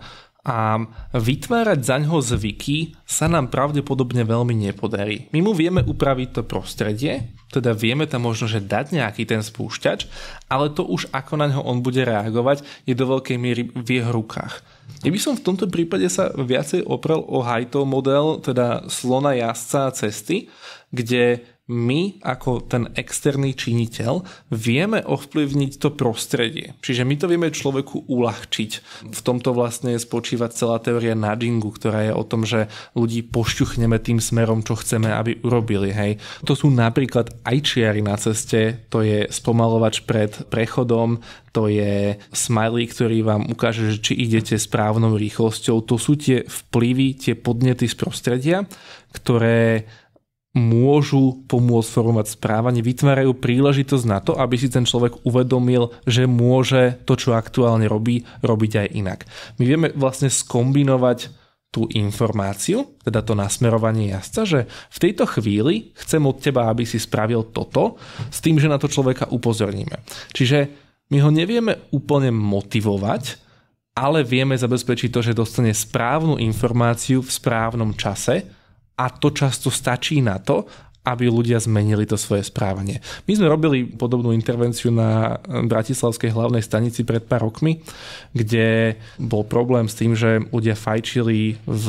a vytvárať za ňoho zvyky sa nám pravdepodobne veľmi nepodarí. My mu vieme upraviť to prostredie, teda vieme tam možno, že dať nejaký ten spúšťač, ale to už ako na ňo on bude reagovať je do veľkej miery v jeho rukách. Ja by som v tomto prípade sa viacej oprel o Hajtov model, teda slona jazdca a cesty, kde my ako ten externý činiteľ vieme ovplyvniť to prostredie. Čiže my to vieme človeku uľahčiť. V tomto vlastne spočíva celá teória nudgingu, ktorá je o tom, že ľudí pošťuchneme tým smerom, čo chceme, aby urobili. Hej. To sú napríklad aj čiary na ceste, to je spomalovač pred prechodom, to je smiley, ktorý vám ukáže, že či idete správnou rýchlosťou. To sú tie vplyvy, tie podnety z prostredia, ktoré môžu pomôcť formovať správanie, vytvárajú príležitosť na to, aby si ten človek uvedomil, že môže to, čo aktuálne robí, robiť aj inak. My vieme vlastne skombinovať tú informáciu, teda to nasmerovanie jazca, že v tejto chvíli chcem od teba, aby si spravil toto, s tým, že na to človeka upozorníme. Čiže my ho nevieme úplne motivovať, ale vieme zabezpečiť to, že dostane správnu informáciu v správnom čase, a to často stačí na to, aby ľudia zmenili to svoje správanie. My sme robili podobnú intervenciu na Bratislavskej hlavnej stanici pred pár rokmi, kde bol problém s tým, že ľudia fajčili v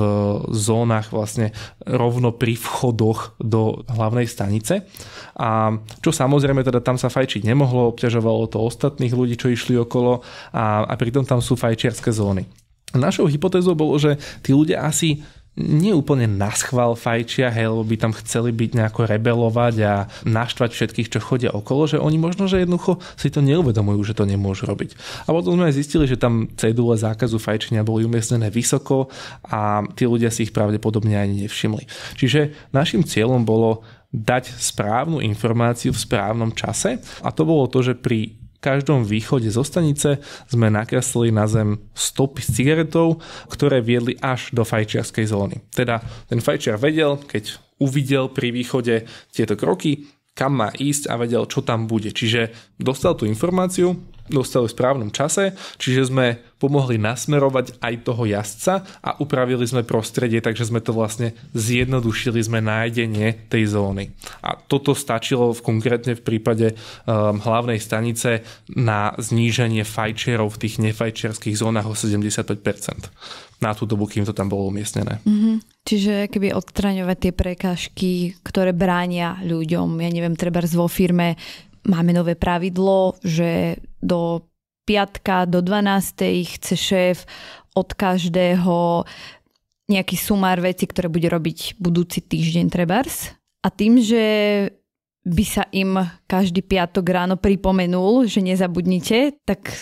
zónach vlastne rovno pri vchodoch do hlavnej stanice. A čo samozrejme teda tam sa fajčiť nemohlo, obťažovalo to ostatných ľudí, čo išli okolo a, a pritom tam sú fajčiarske zóny. Našou hypotézou bolo, že tí ľudia asi neúplne na schvál fajčia, hej, lebo by tam chceli byť nejako rebelovať a naštvať všetkých, čo chodia okolo, že oni možno, že jednoducho si to neuvedomujú, že to nemôžu robiť. A potom sme aj zistili, že tam cedule zákazu fajčenia boli umiestnené vysoko a tí ľudia si ich pravdepodobne ani nevšimli. Čiže našim cieľom bolo dať správnu informáciu v správnom čase a to bolo to, že pri každom východe zo stanice sme nakreslili na zem stopy s cigaretou, ktoré viedli až do fajčiarskej zóny. Teda ten fajčiar vedel, keď uvidel pri východe tieto kroky, kam má ísť a vedel, čo tam bude. Čiže dostal tú informáciu, dostal v správnom čase, čiže sme pomohli nasmerovať aj toho jazdca a upravili sme prostredie, takže sme to vlastne zjednodušili sme nájdenie tej zóny. A toto stačilo v, konkrétne v prípade um, hlavnej stanice na zníženie fajčerov v tých nefajčerských zónach o 75% na tú dobu, kým to tam bolo umiestnené. Mm-hmm. Čiže keby odstraňovať tie prekážky, ktoré bránia ľuďom, ja neviem, treba vo firme máme nové pravidlo, že do piatka do 12. chce šéf od každého nejaký sumár veci, ktoré bude robiť budúci týždeň trebars. A tým, že by sa im každý piatok ráno pripomenul, že nezabudnite, tak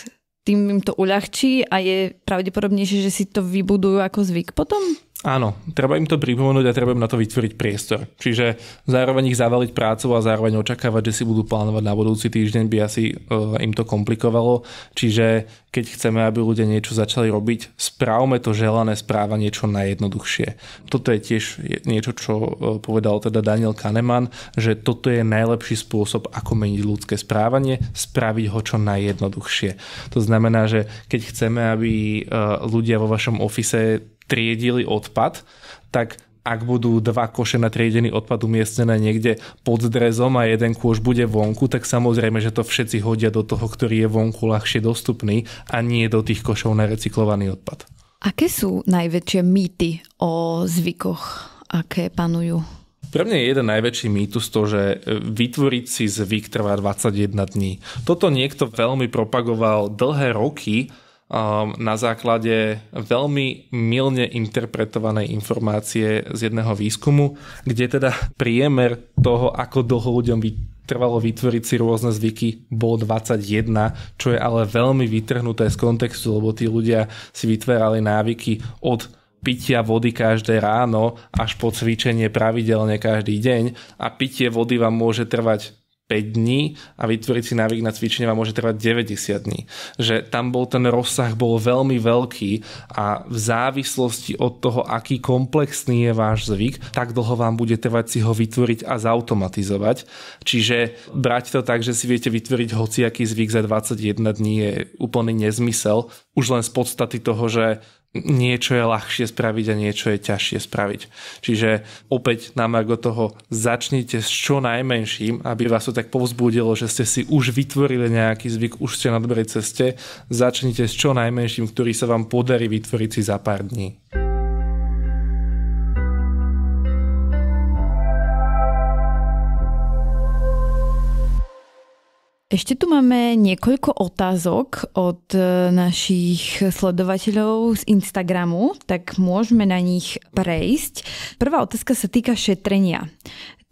tým im to uľahčí a je pravdepodobnejšie, že si to vybudujú ako zvyk potom? Áno, treba im to pripomenúť a treba im na to vytvoriť priestor. Čiže zároveň ich zavaliť prácu a zároveň očakávať, že si budú plánovať na budúci týždeň, by asi uh, im to komplikovalo. Čiže keď chceme, aby ľudia niečo začali robiť, správme to želané správa niečo najjednoduchšie. Toto je tiež niečo, čo e, povedal teda Daniel Kahneman, že toto je najlepší spôsob, ako meniť ľudské správanie, spraviť ho čo najjednoduchšie. To znamená, že keď chceme, aby e, ľudia vo vašom ofise triedili odpad, tak ak budú dva koše na triedený odpad umiestnené niekde pod drezom a jeden kôš bude vonku, tak samozrejme, že to všetci hodia do toho, ktorý je vonku ľahšie dostupný a nie do tých košov na recyklovaný odpad. Aké sú najväčšie mýty o zvykoch, aké panujú? Pre mňa je jeden najväčší mýtus to, že e, vytvoriť si zvyk trvá 21 dní. Toto niekto veľmi propagoval dlhé roky, Ehm, na základe veľmi milne interpretovanej informácie z jedného výskumu, kde teda priemer toho, ako dlho ľuďom trvalo vytvoriť si rôzne zvyky, bol 21, čo je ale veľmi vytrhnuté z kontextu, lebo tí ľudia si vytvárali návyky od pitia vody každé ráno až po cvičenie pravidelne každý deň a pitie vody vám môže trvať 5 dní a vytvoriť si návyk na cvičenie vám môže trvať 90 dní. Že tam bol ten rozsah bol veľmi veľký a v závislosti od toho, aký komplexný je váš zvyk, tak dlho vám bude trvať si ho vytvoriť a zautomatizovať. Čiže brať to tak, že si viete vytvoriť hociaký zvyk za 21 dní je úplný nezmysel. Už len z podstaty toho, že niečo je ľahšie spraviť a niečo je ťažšie spraviť. Čiže opäť na ako toho začnite s čo najmenším, aby vás to tak povzbudilo, že ste si už vytvorili nejaký zvyk, už ste na dobrej ceste. Začnite s čo najmenším, ktorý sa vám podarí vytvoriť si za pár dní. Ešte tu máme niekoľko otázok od e, našich sledovateľov z Instagramu, tak môžeme na nich prejsť. Prvá otázka sa týka šetrenia.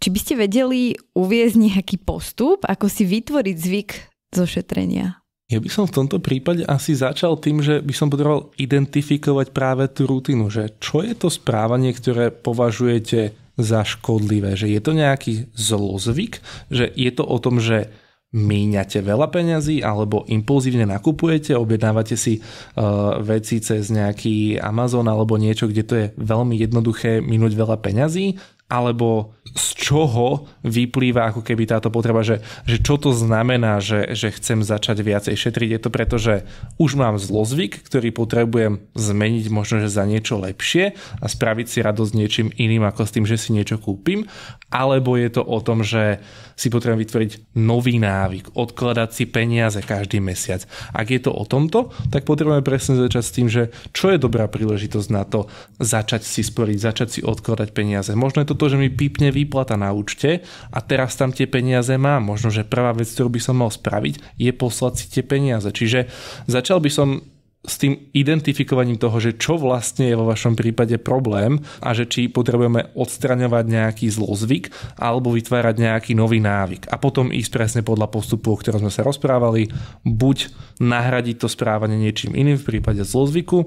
Či by ste vedeli uviezť nejaký postup, ako si vytvoriť zvyk zo šetrenia? Ja by som v tomto prípade asi začal tým, že by som potreboval identifikovať práve tú rutinu, že čo je to správanie, ktoré považujete za škodlivé, že je to nejaký zlozvyk, že je to o tom, že míňate veľa peňazí alebo impulzívne nakupujete, objednávate si uh, veci cez nejaký Amazon alebo niečo, kde to je veľmi jednoduché minúť veľa peňazí alebo z čoho vyplýva ako keby táto potreba, že, že čo to znamená, že, že chcem začať viacej šetriť. Je to preto, že už mám zlozvyk, ktorý potrebujem zmeniť možno, že za niečo lepšie a spraviť si radosť niečím iným ako s tým, že si niečo kúpim, alebo je to o tom, že si potrebujem vytvoriť nový návyk, odkladať si peniaze každý mesiac. Ak je to o tomto, tak potrebujeme presne začať s tým, že čo je dobrá príležitosť na to začať si sporiť, začať si odkladať peniaze. Možno je to to, že mi pípne výplata na účte a teraz tam tie peniaze mám. Možno, že prvá vec, ktorú by som mal spraviť, je poslať si tie peniaze. Čiže začal by som s tým identifikovaním toho, že čo vlastne je vo vašom prípade problém a že či potrebujeme odstraňovať nejaký zlozvyk alebo vytvárať nejaký nový návyk. A potom ísť presne podľa postupu, o ktorom sme sa rozprávali, buď nahradiť to správanie niečím iným v prípade zlozvyku,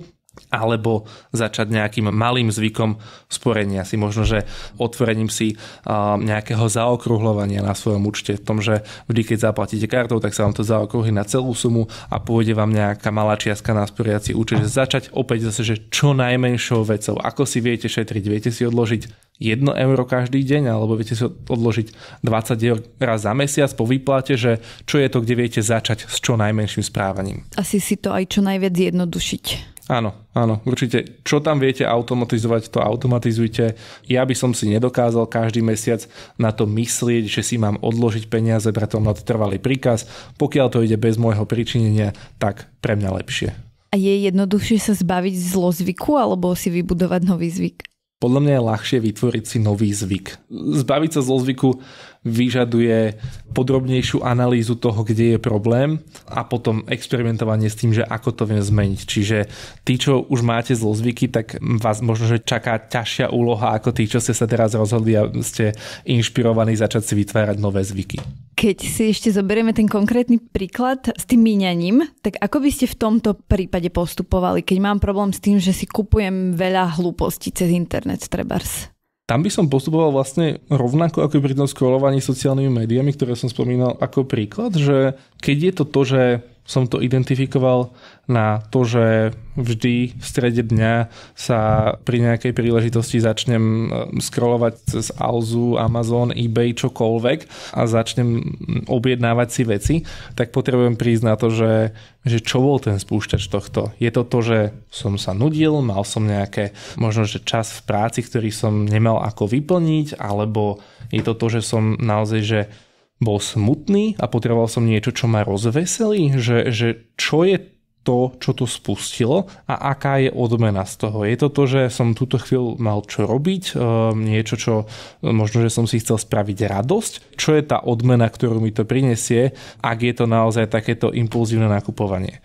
alebo začať nejakým malým zvykom sporenia si, možno, že otvorením si nejakého zaokrúhľovania na svojom účte, v tom, že vždy, keď zaplatíte kartou, tak sa vám to zaokrúhli na celú sumu a pôjde vám nejaká malá čiastka na sporiaci účet, že začať opäť zase, že čo najmenšou vecou, ako si viete šetriť, viete si odložiť 1 euro každý deň, alebo viete si odložiť 20 eur raz za mesiac po výplate, že čo je to, kde viete začať s čo najmenším správaním. Asi si to aj čo najviac zjednodušiť. Áno, áno, určite. Čo tam viete automatizovať, to automatizujte. Ja by som si nedokázal každý mesiac na to myslieť, že si mám odložiť peniaze, preto na to trvalý príkaz. Pokiaľ to ide bez môjho pričinenia, tak pre mňa lepšie. A je jednoduchšie sa zbaviť zlozvyku alebo si vybudovať nový zvyk? Podľa mňa je ľahšie vytvoriť si nový zvyk. Zbaviť sa zlozvyku vyžaduje podrobnejšiu analýzu toho, kde je problém a potom experimentovanie s tým, že ako to viem zmeniť. Čiže tí, čo už máte zlozvyky, tak vás možno, že čaká ťažšia úloha ako tí, čo ste sa teraz rozhodli a ste inšpirovaní začať si vytvárať nové zvyky. Keď si ešte zoberieme ten konkrétny príklad s tým míňaním, tak ako by ste v tomto prípade postupovali, keď mám problém s tým, že si kupujem veľa hlúpostí cez internet Trebars? Tam by som postupoval vlastne rovnako ako pri tom scrollovaní sociálnymi médiami, ktoré som spomínal ako príklad, že keď je to to, že som to identifikoval na to, že vždy v strede dňa sa pri nejakej príležitosti začnem eh, scrollovať cez Alzu, Amazon, eBay, čokoľvek a začnem objednávať si veci, tak potrebujem prísť na to, že, že čo bol ten spúšťač tohto. Je to to, že som sa nudil, mal som nejaké možno, že čas v práci, ktorý som nemal ako vyplniť, alebo je to to, že som naozaj, že bol smutný a potreboval som niečo, čo ma rozveselí, že, že čo je to, čo to spustilo a aká je odmena z toho. Je to to, že som túto chvíľu mal čo robiť, ehm, niečo, čo možno, že som si chcel spraviť radosť. Čo je tá odmena, ktorú mi to prinesie, ak je to naozaj takéto impulzívne nakupovanie.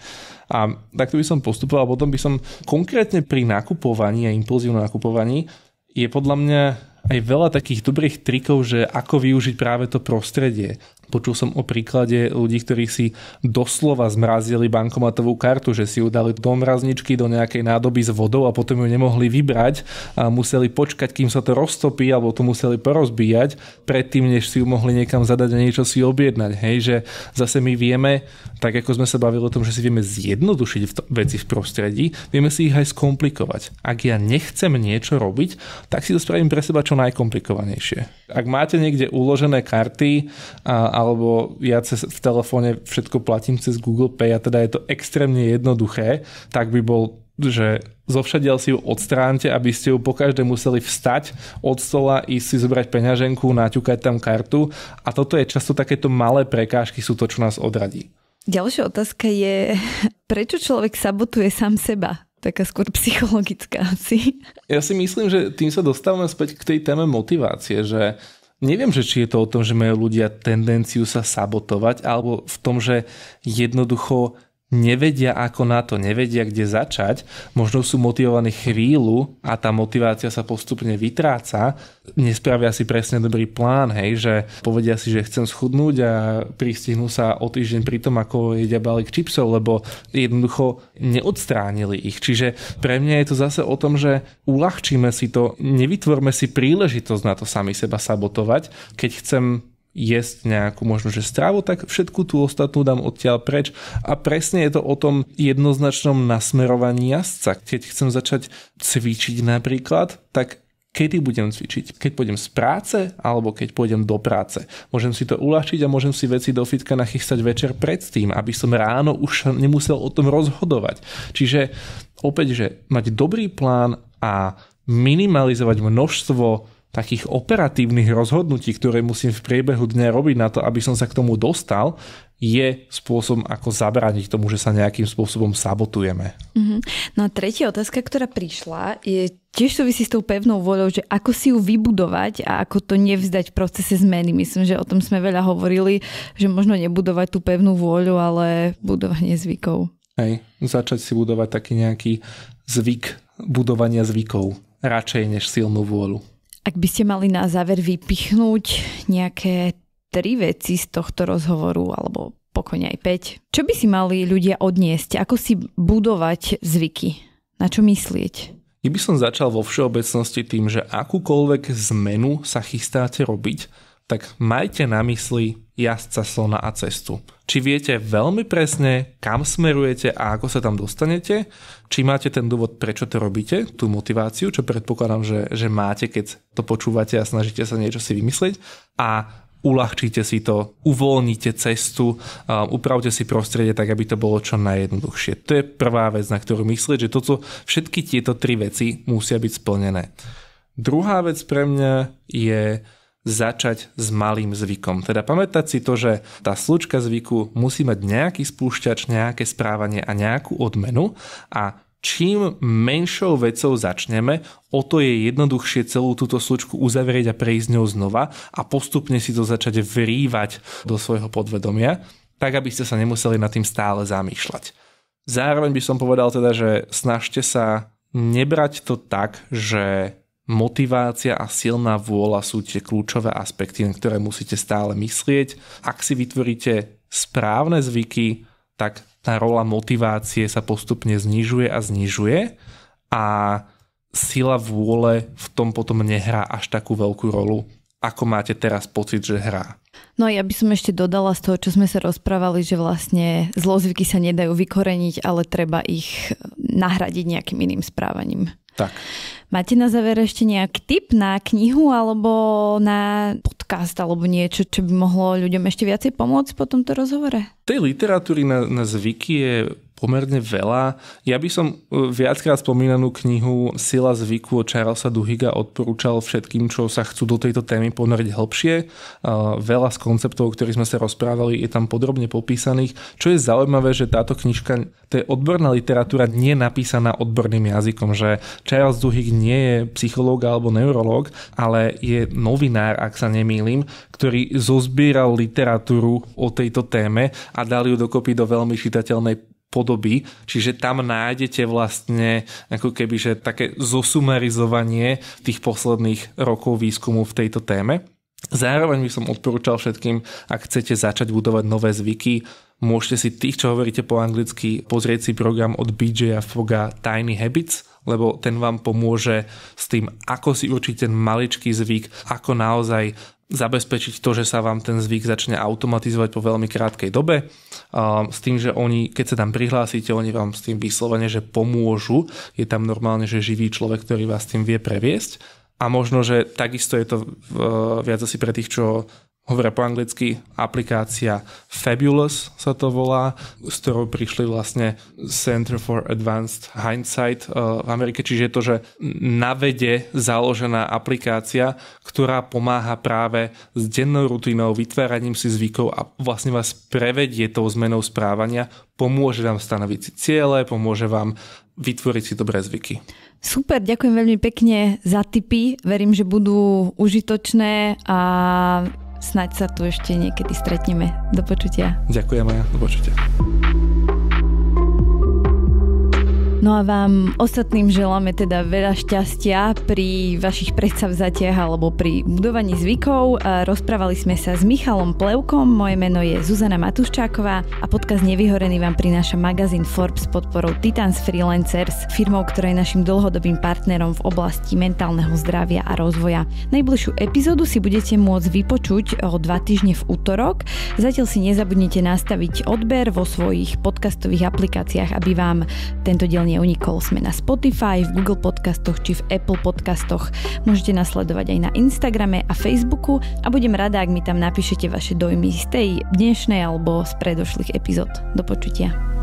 A takto by som postupoval, potom by som konkrétne pri nakupovaní a impulzívnom nakupovaní je podľa mňa aj veľa takých dobrých trikov, že ako využiť práve to prostredie. Počul som o príklade ľudí, ktorí si doslova zmrazili bankomatovú kartu, že si ju dali do mrazničky, do nejakej nádoby s vodou a potom ju nemohli vybrať a museli počkať, kým sa to roztopí, alebo to museli porozbíjať predtým, než si ju mohli niekam zadať a niečo si objednať. Hej, že zase my vieme, tak ako sme sa bavili o tom, že si vieme zjednodušiť v to, veci v prostredí, vieme si ich aj skomplikovať. Ak ja nechcem niečo robiť, tak si to spravím pre seba čo najkomplikovanejšie. Ak máte niekde uložené karty a alebo ja cez, v telefóne všetko platím cez Google Pay a teda je to extrémne jednoduché, tak by bol že zovšadiel si ju odstránte, aby ste ju po každé museli vstať od stola, ísť si zobrať peňaženku, naťukať tam kartu a toto je často takéto malé prekážky sú to, čo nás odradí. Ďalšia otázka je, prečo človek sabotuje sám seba? Taká skôr psychologická asi. Ja si myslím, že tým sa dostávame späť k tej téme motivácie, že Neviem, že či je to o tom, že majú ľudia tendenciu sa sabotovať, alebo v tom, že jednoducho nevedia ako na to, nevedia kde začať, možno sú motivovaní chvíľu a tá motivácia sa postupne vytráca, nespravia si presne dobrý plán, hej, že povedia si, že chcem schudnúť a pristihnú sa o týždeň pri tom, ako jedia balík čipsov, lebo jednoducho neodstránili ich. Čiže pre mňa je to zase o tom, že uľahčíme si to, nevytvorme si príležitosť na to sami seba sabotovať, keď chcem jesť nejakú možno že strávu, tak všetku tú ostatnú dám odtiaľ preč. A presne je to o tom jednoznačnom nasmerovaní jazdca. Keď chcem začať cvičiť napríklad, tak kedy budem cvičiť? Keď pôjdem z práce alebo keď pôjdem do práce. Môžem si to uľahčiť a môžem si veci do fitka nachystať večer predtým, aby som ráno už nemusel o tom rozhodovať. Čiže opäť, že mať dobrý plán a minimalizovať množstvo takých operatívnych rozhodnutí, ktoré musím v priebehu dňa robiť na to, aby som sa k tomu dostal, je spôsob, ako zabrániť tomu, že sa nejakým spôsobom sabotujeme. Mm-hmm. No a tretia otázka, ktorá prišla, je tiež súvisí s tou pevnou voľou, že ako si ju vybudovať a ako to nevzdať v procese zmeny. Myslím, že o tom sme veľa hovorili, že možno nebudovať tú pevnú vôľu, ale budovať zvykov. Hej, začať si budovať taký nejaký zvyk budovania zvykov, radšej než silnú vôľu. Ak by ste mali na záver vypichnúť nejaké tri veci z tohto rozhovoru, alebo pokojne aj päť, čo by si mali ľudia odniesť? Ako si budovať zvyky? Na čo myslieť? Ja by som začal vo všeobecnosti tým, že akúkoľvek zmenu sa chystáte robiť, tak majte na mysli jazdca slona a cestu. Či viete veľmi presne, kam smerujete a ako sa tam dostanete, či máte ten dôvod, prečo to robíte, tú motiváciu, čo predpokladám, že, že máte, keď to počúvate a snažíte sa niečo si vymyslieť a uľahčíte si to, uvoľnite cestu, um, upravte si prostredie tak, aby to bolo čo najjednoduchšie. To je prvá vec, na ktorú myslieť, že toto, všetky tieto tri veci musia byť splnené. Druhá vec pre mňa je začať s malým zvykom. Teda pamätať si to, že tá slučka zvyku musí mať nejaký spúšťač, nejaké správanie a nejakú odmenu a čím menšou vecou začneme, o to je jednoduchšie celú túto slučku uzavrieť a prejsť ňou znova a postupne si to začať vrývať do svojho podvedomia, tak aby ste sa nemuseli nad tým stále zamýšľať. Zároveň by som povedal teda, že snažte sa nebrať to tak, že Motivácia a silná vôľa sú tie kľúčové aspekty, na ktoré musíte stále myslieť. Ak si vytvoríte správne zvyky, tak tá rola motivácie sa postupne znižuje a znižuje a sila vôle v tom potom nehrá až takú veľkú rolu, ako máte teraz pocit, že hrá. No ja by som ešte dodala z toho, čo sme sa rozprávali, že vlastne zlozvyky sa nedajú vykoreniť, ale treba ich nahradiť nejakým iným správaním. Tak. Máte na záver ešte nejaký tip na knihu alebo na podcast alebo niečo, čo by mohlo ľuďom ešte viacej pomôcť po tomto rozhovore? Tej literatúry na, na zvyky je pomerne veľa. Ja by som e, viackrát spomínanú knihu Sila zvyku od Charlesa Duhiga odporúčal všetkým, čo sa chcú do tejto témy ponoriť hlbšie. E, veľa z konceptov, ktorých sme sa rozprávali, je tam podrobne popísaných. Čo je zaujímavé, že táto knižka, to je odborná literatúra, nie je napísaná odborným jazykom, že Charles Duhig nie je psychológ alebo neurológ, ale je novinár, ak sa nemýlim, ktorý zozbieral literatúru o tejto téme a dal ju dokopy do veľmi čitateľnej podoby, čiže tam nájdete vlastne ako keby, že také zosumarizovanie tých posledných rokov výskumu v tejto téme. Zároveň by som odporúčal všetkým, ak chcete začať budovať nové zvyky, môžete si tých, čo hovoríte po anglicky, pozrieť si program od BJ Foga Tiny Habits, lebo ten vám pomôže s tým, ako si určiť ten maličký zvyk, ako naozaj zabezpečiť to, že sa vám ten zvyk začne automatizovať po veľmi krátkej dobe, s tým, že oni, keď sa tam prihlásite, oni vám s tým vyslovene, že pomôžu, je tam normálne, že živý človek, ktorý vás tým vie previesť a možno, že takisto je to viac asi pre tých, čo hovoria po anglicky, aplikácia Fabulous sa to volá, s ktorou prišli vlastne Center for Advanced Hindsight eh, v Amerike, čiže je to, že na vede založená aplikácia, ktorá pomáha práve s dennou rutinou, vytváraním si zvykov a vlastne vás prevedie tou zmenou správania, pomôže vám stanoviť si ciele, pomôže vám vytvoriť si dobré zvyky. Super, ďakujem veľmi pekne za tipy. Verím, že budú užitočné a Snaď sa tu ešte niekedy stretneme. Do počutia. Ďakujem aj ja. Do počutia. No a vám ostatným želáme teda veľa šťastia pri vašich predsavzatiach alebo pri budovaní zvykov. Rozprávali sme sa s Michalom Plevkom, moje meno je Zuzana Matuščáková a podkaz Nevyhorený vám prináša magazín Forbes podporou Titans Freelancers, firmou, ktorá je našim dlhodobým partnerom v oblasti mentálneho zdravia a rozvoja. Najbližšiu epizódu si budete môcť vypočuť o dva týždne v útorok. Zatiaľ si nezabudnite nastaviť odber vo svojich podcastových aplikáciách, aby vám tento diel neunikol. Sme na Spotify, v Google podcastoch či v Apple podcastoch. Môžete nás sledovať aj na Instagrame a Facebooku a budem rada, ak mi tam napíšete vaše dojmy z tej dnešnej alebo z predošlých epizód. Do počutia.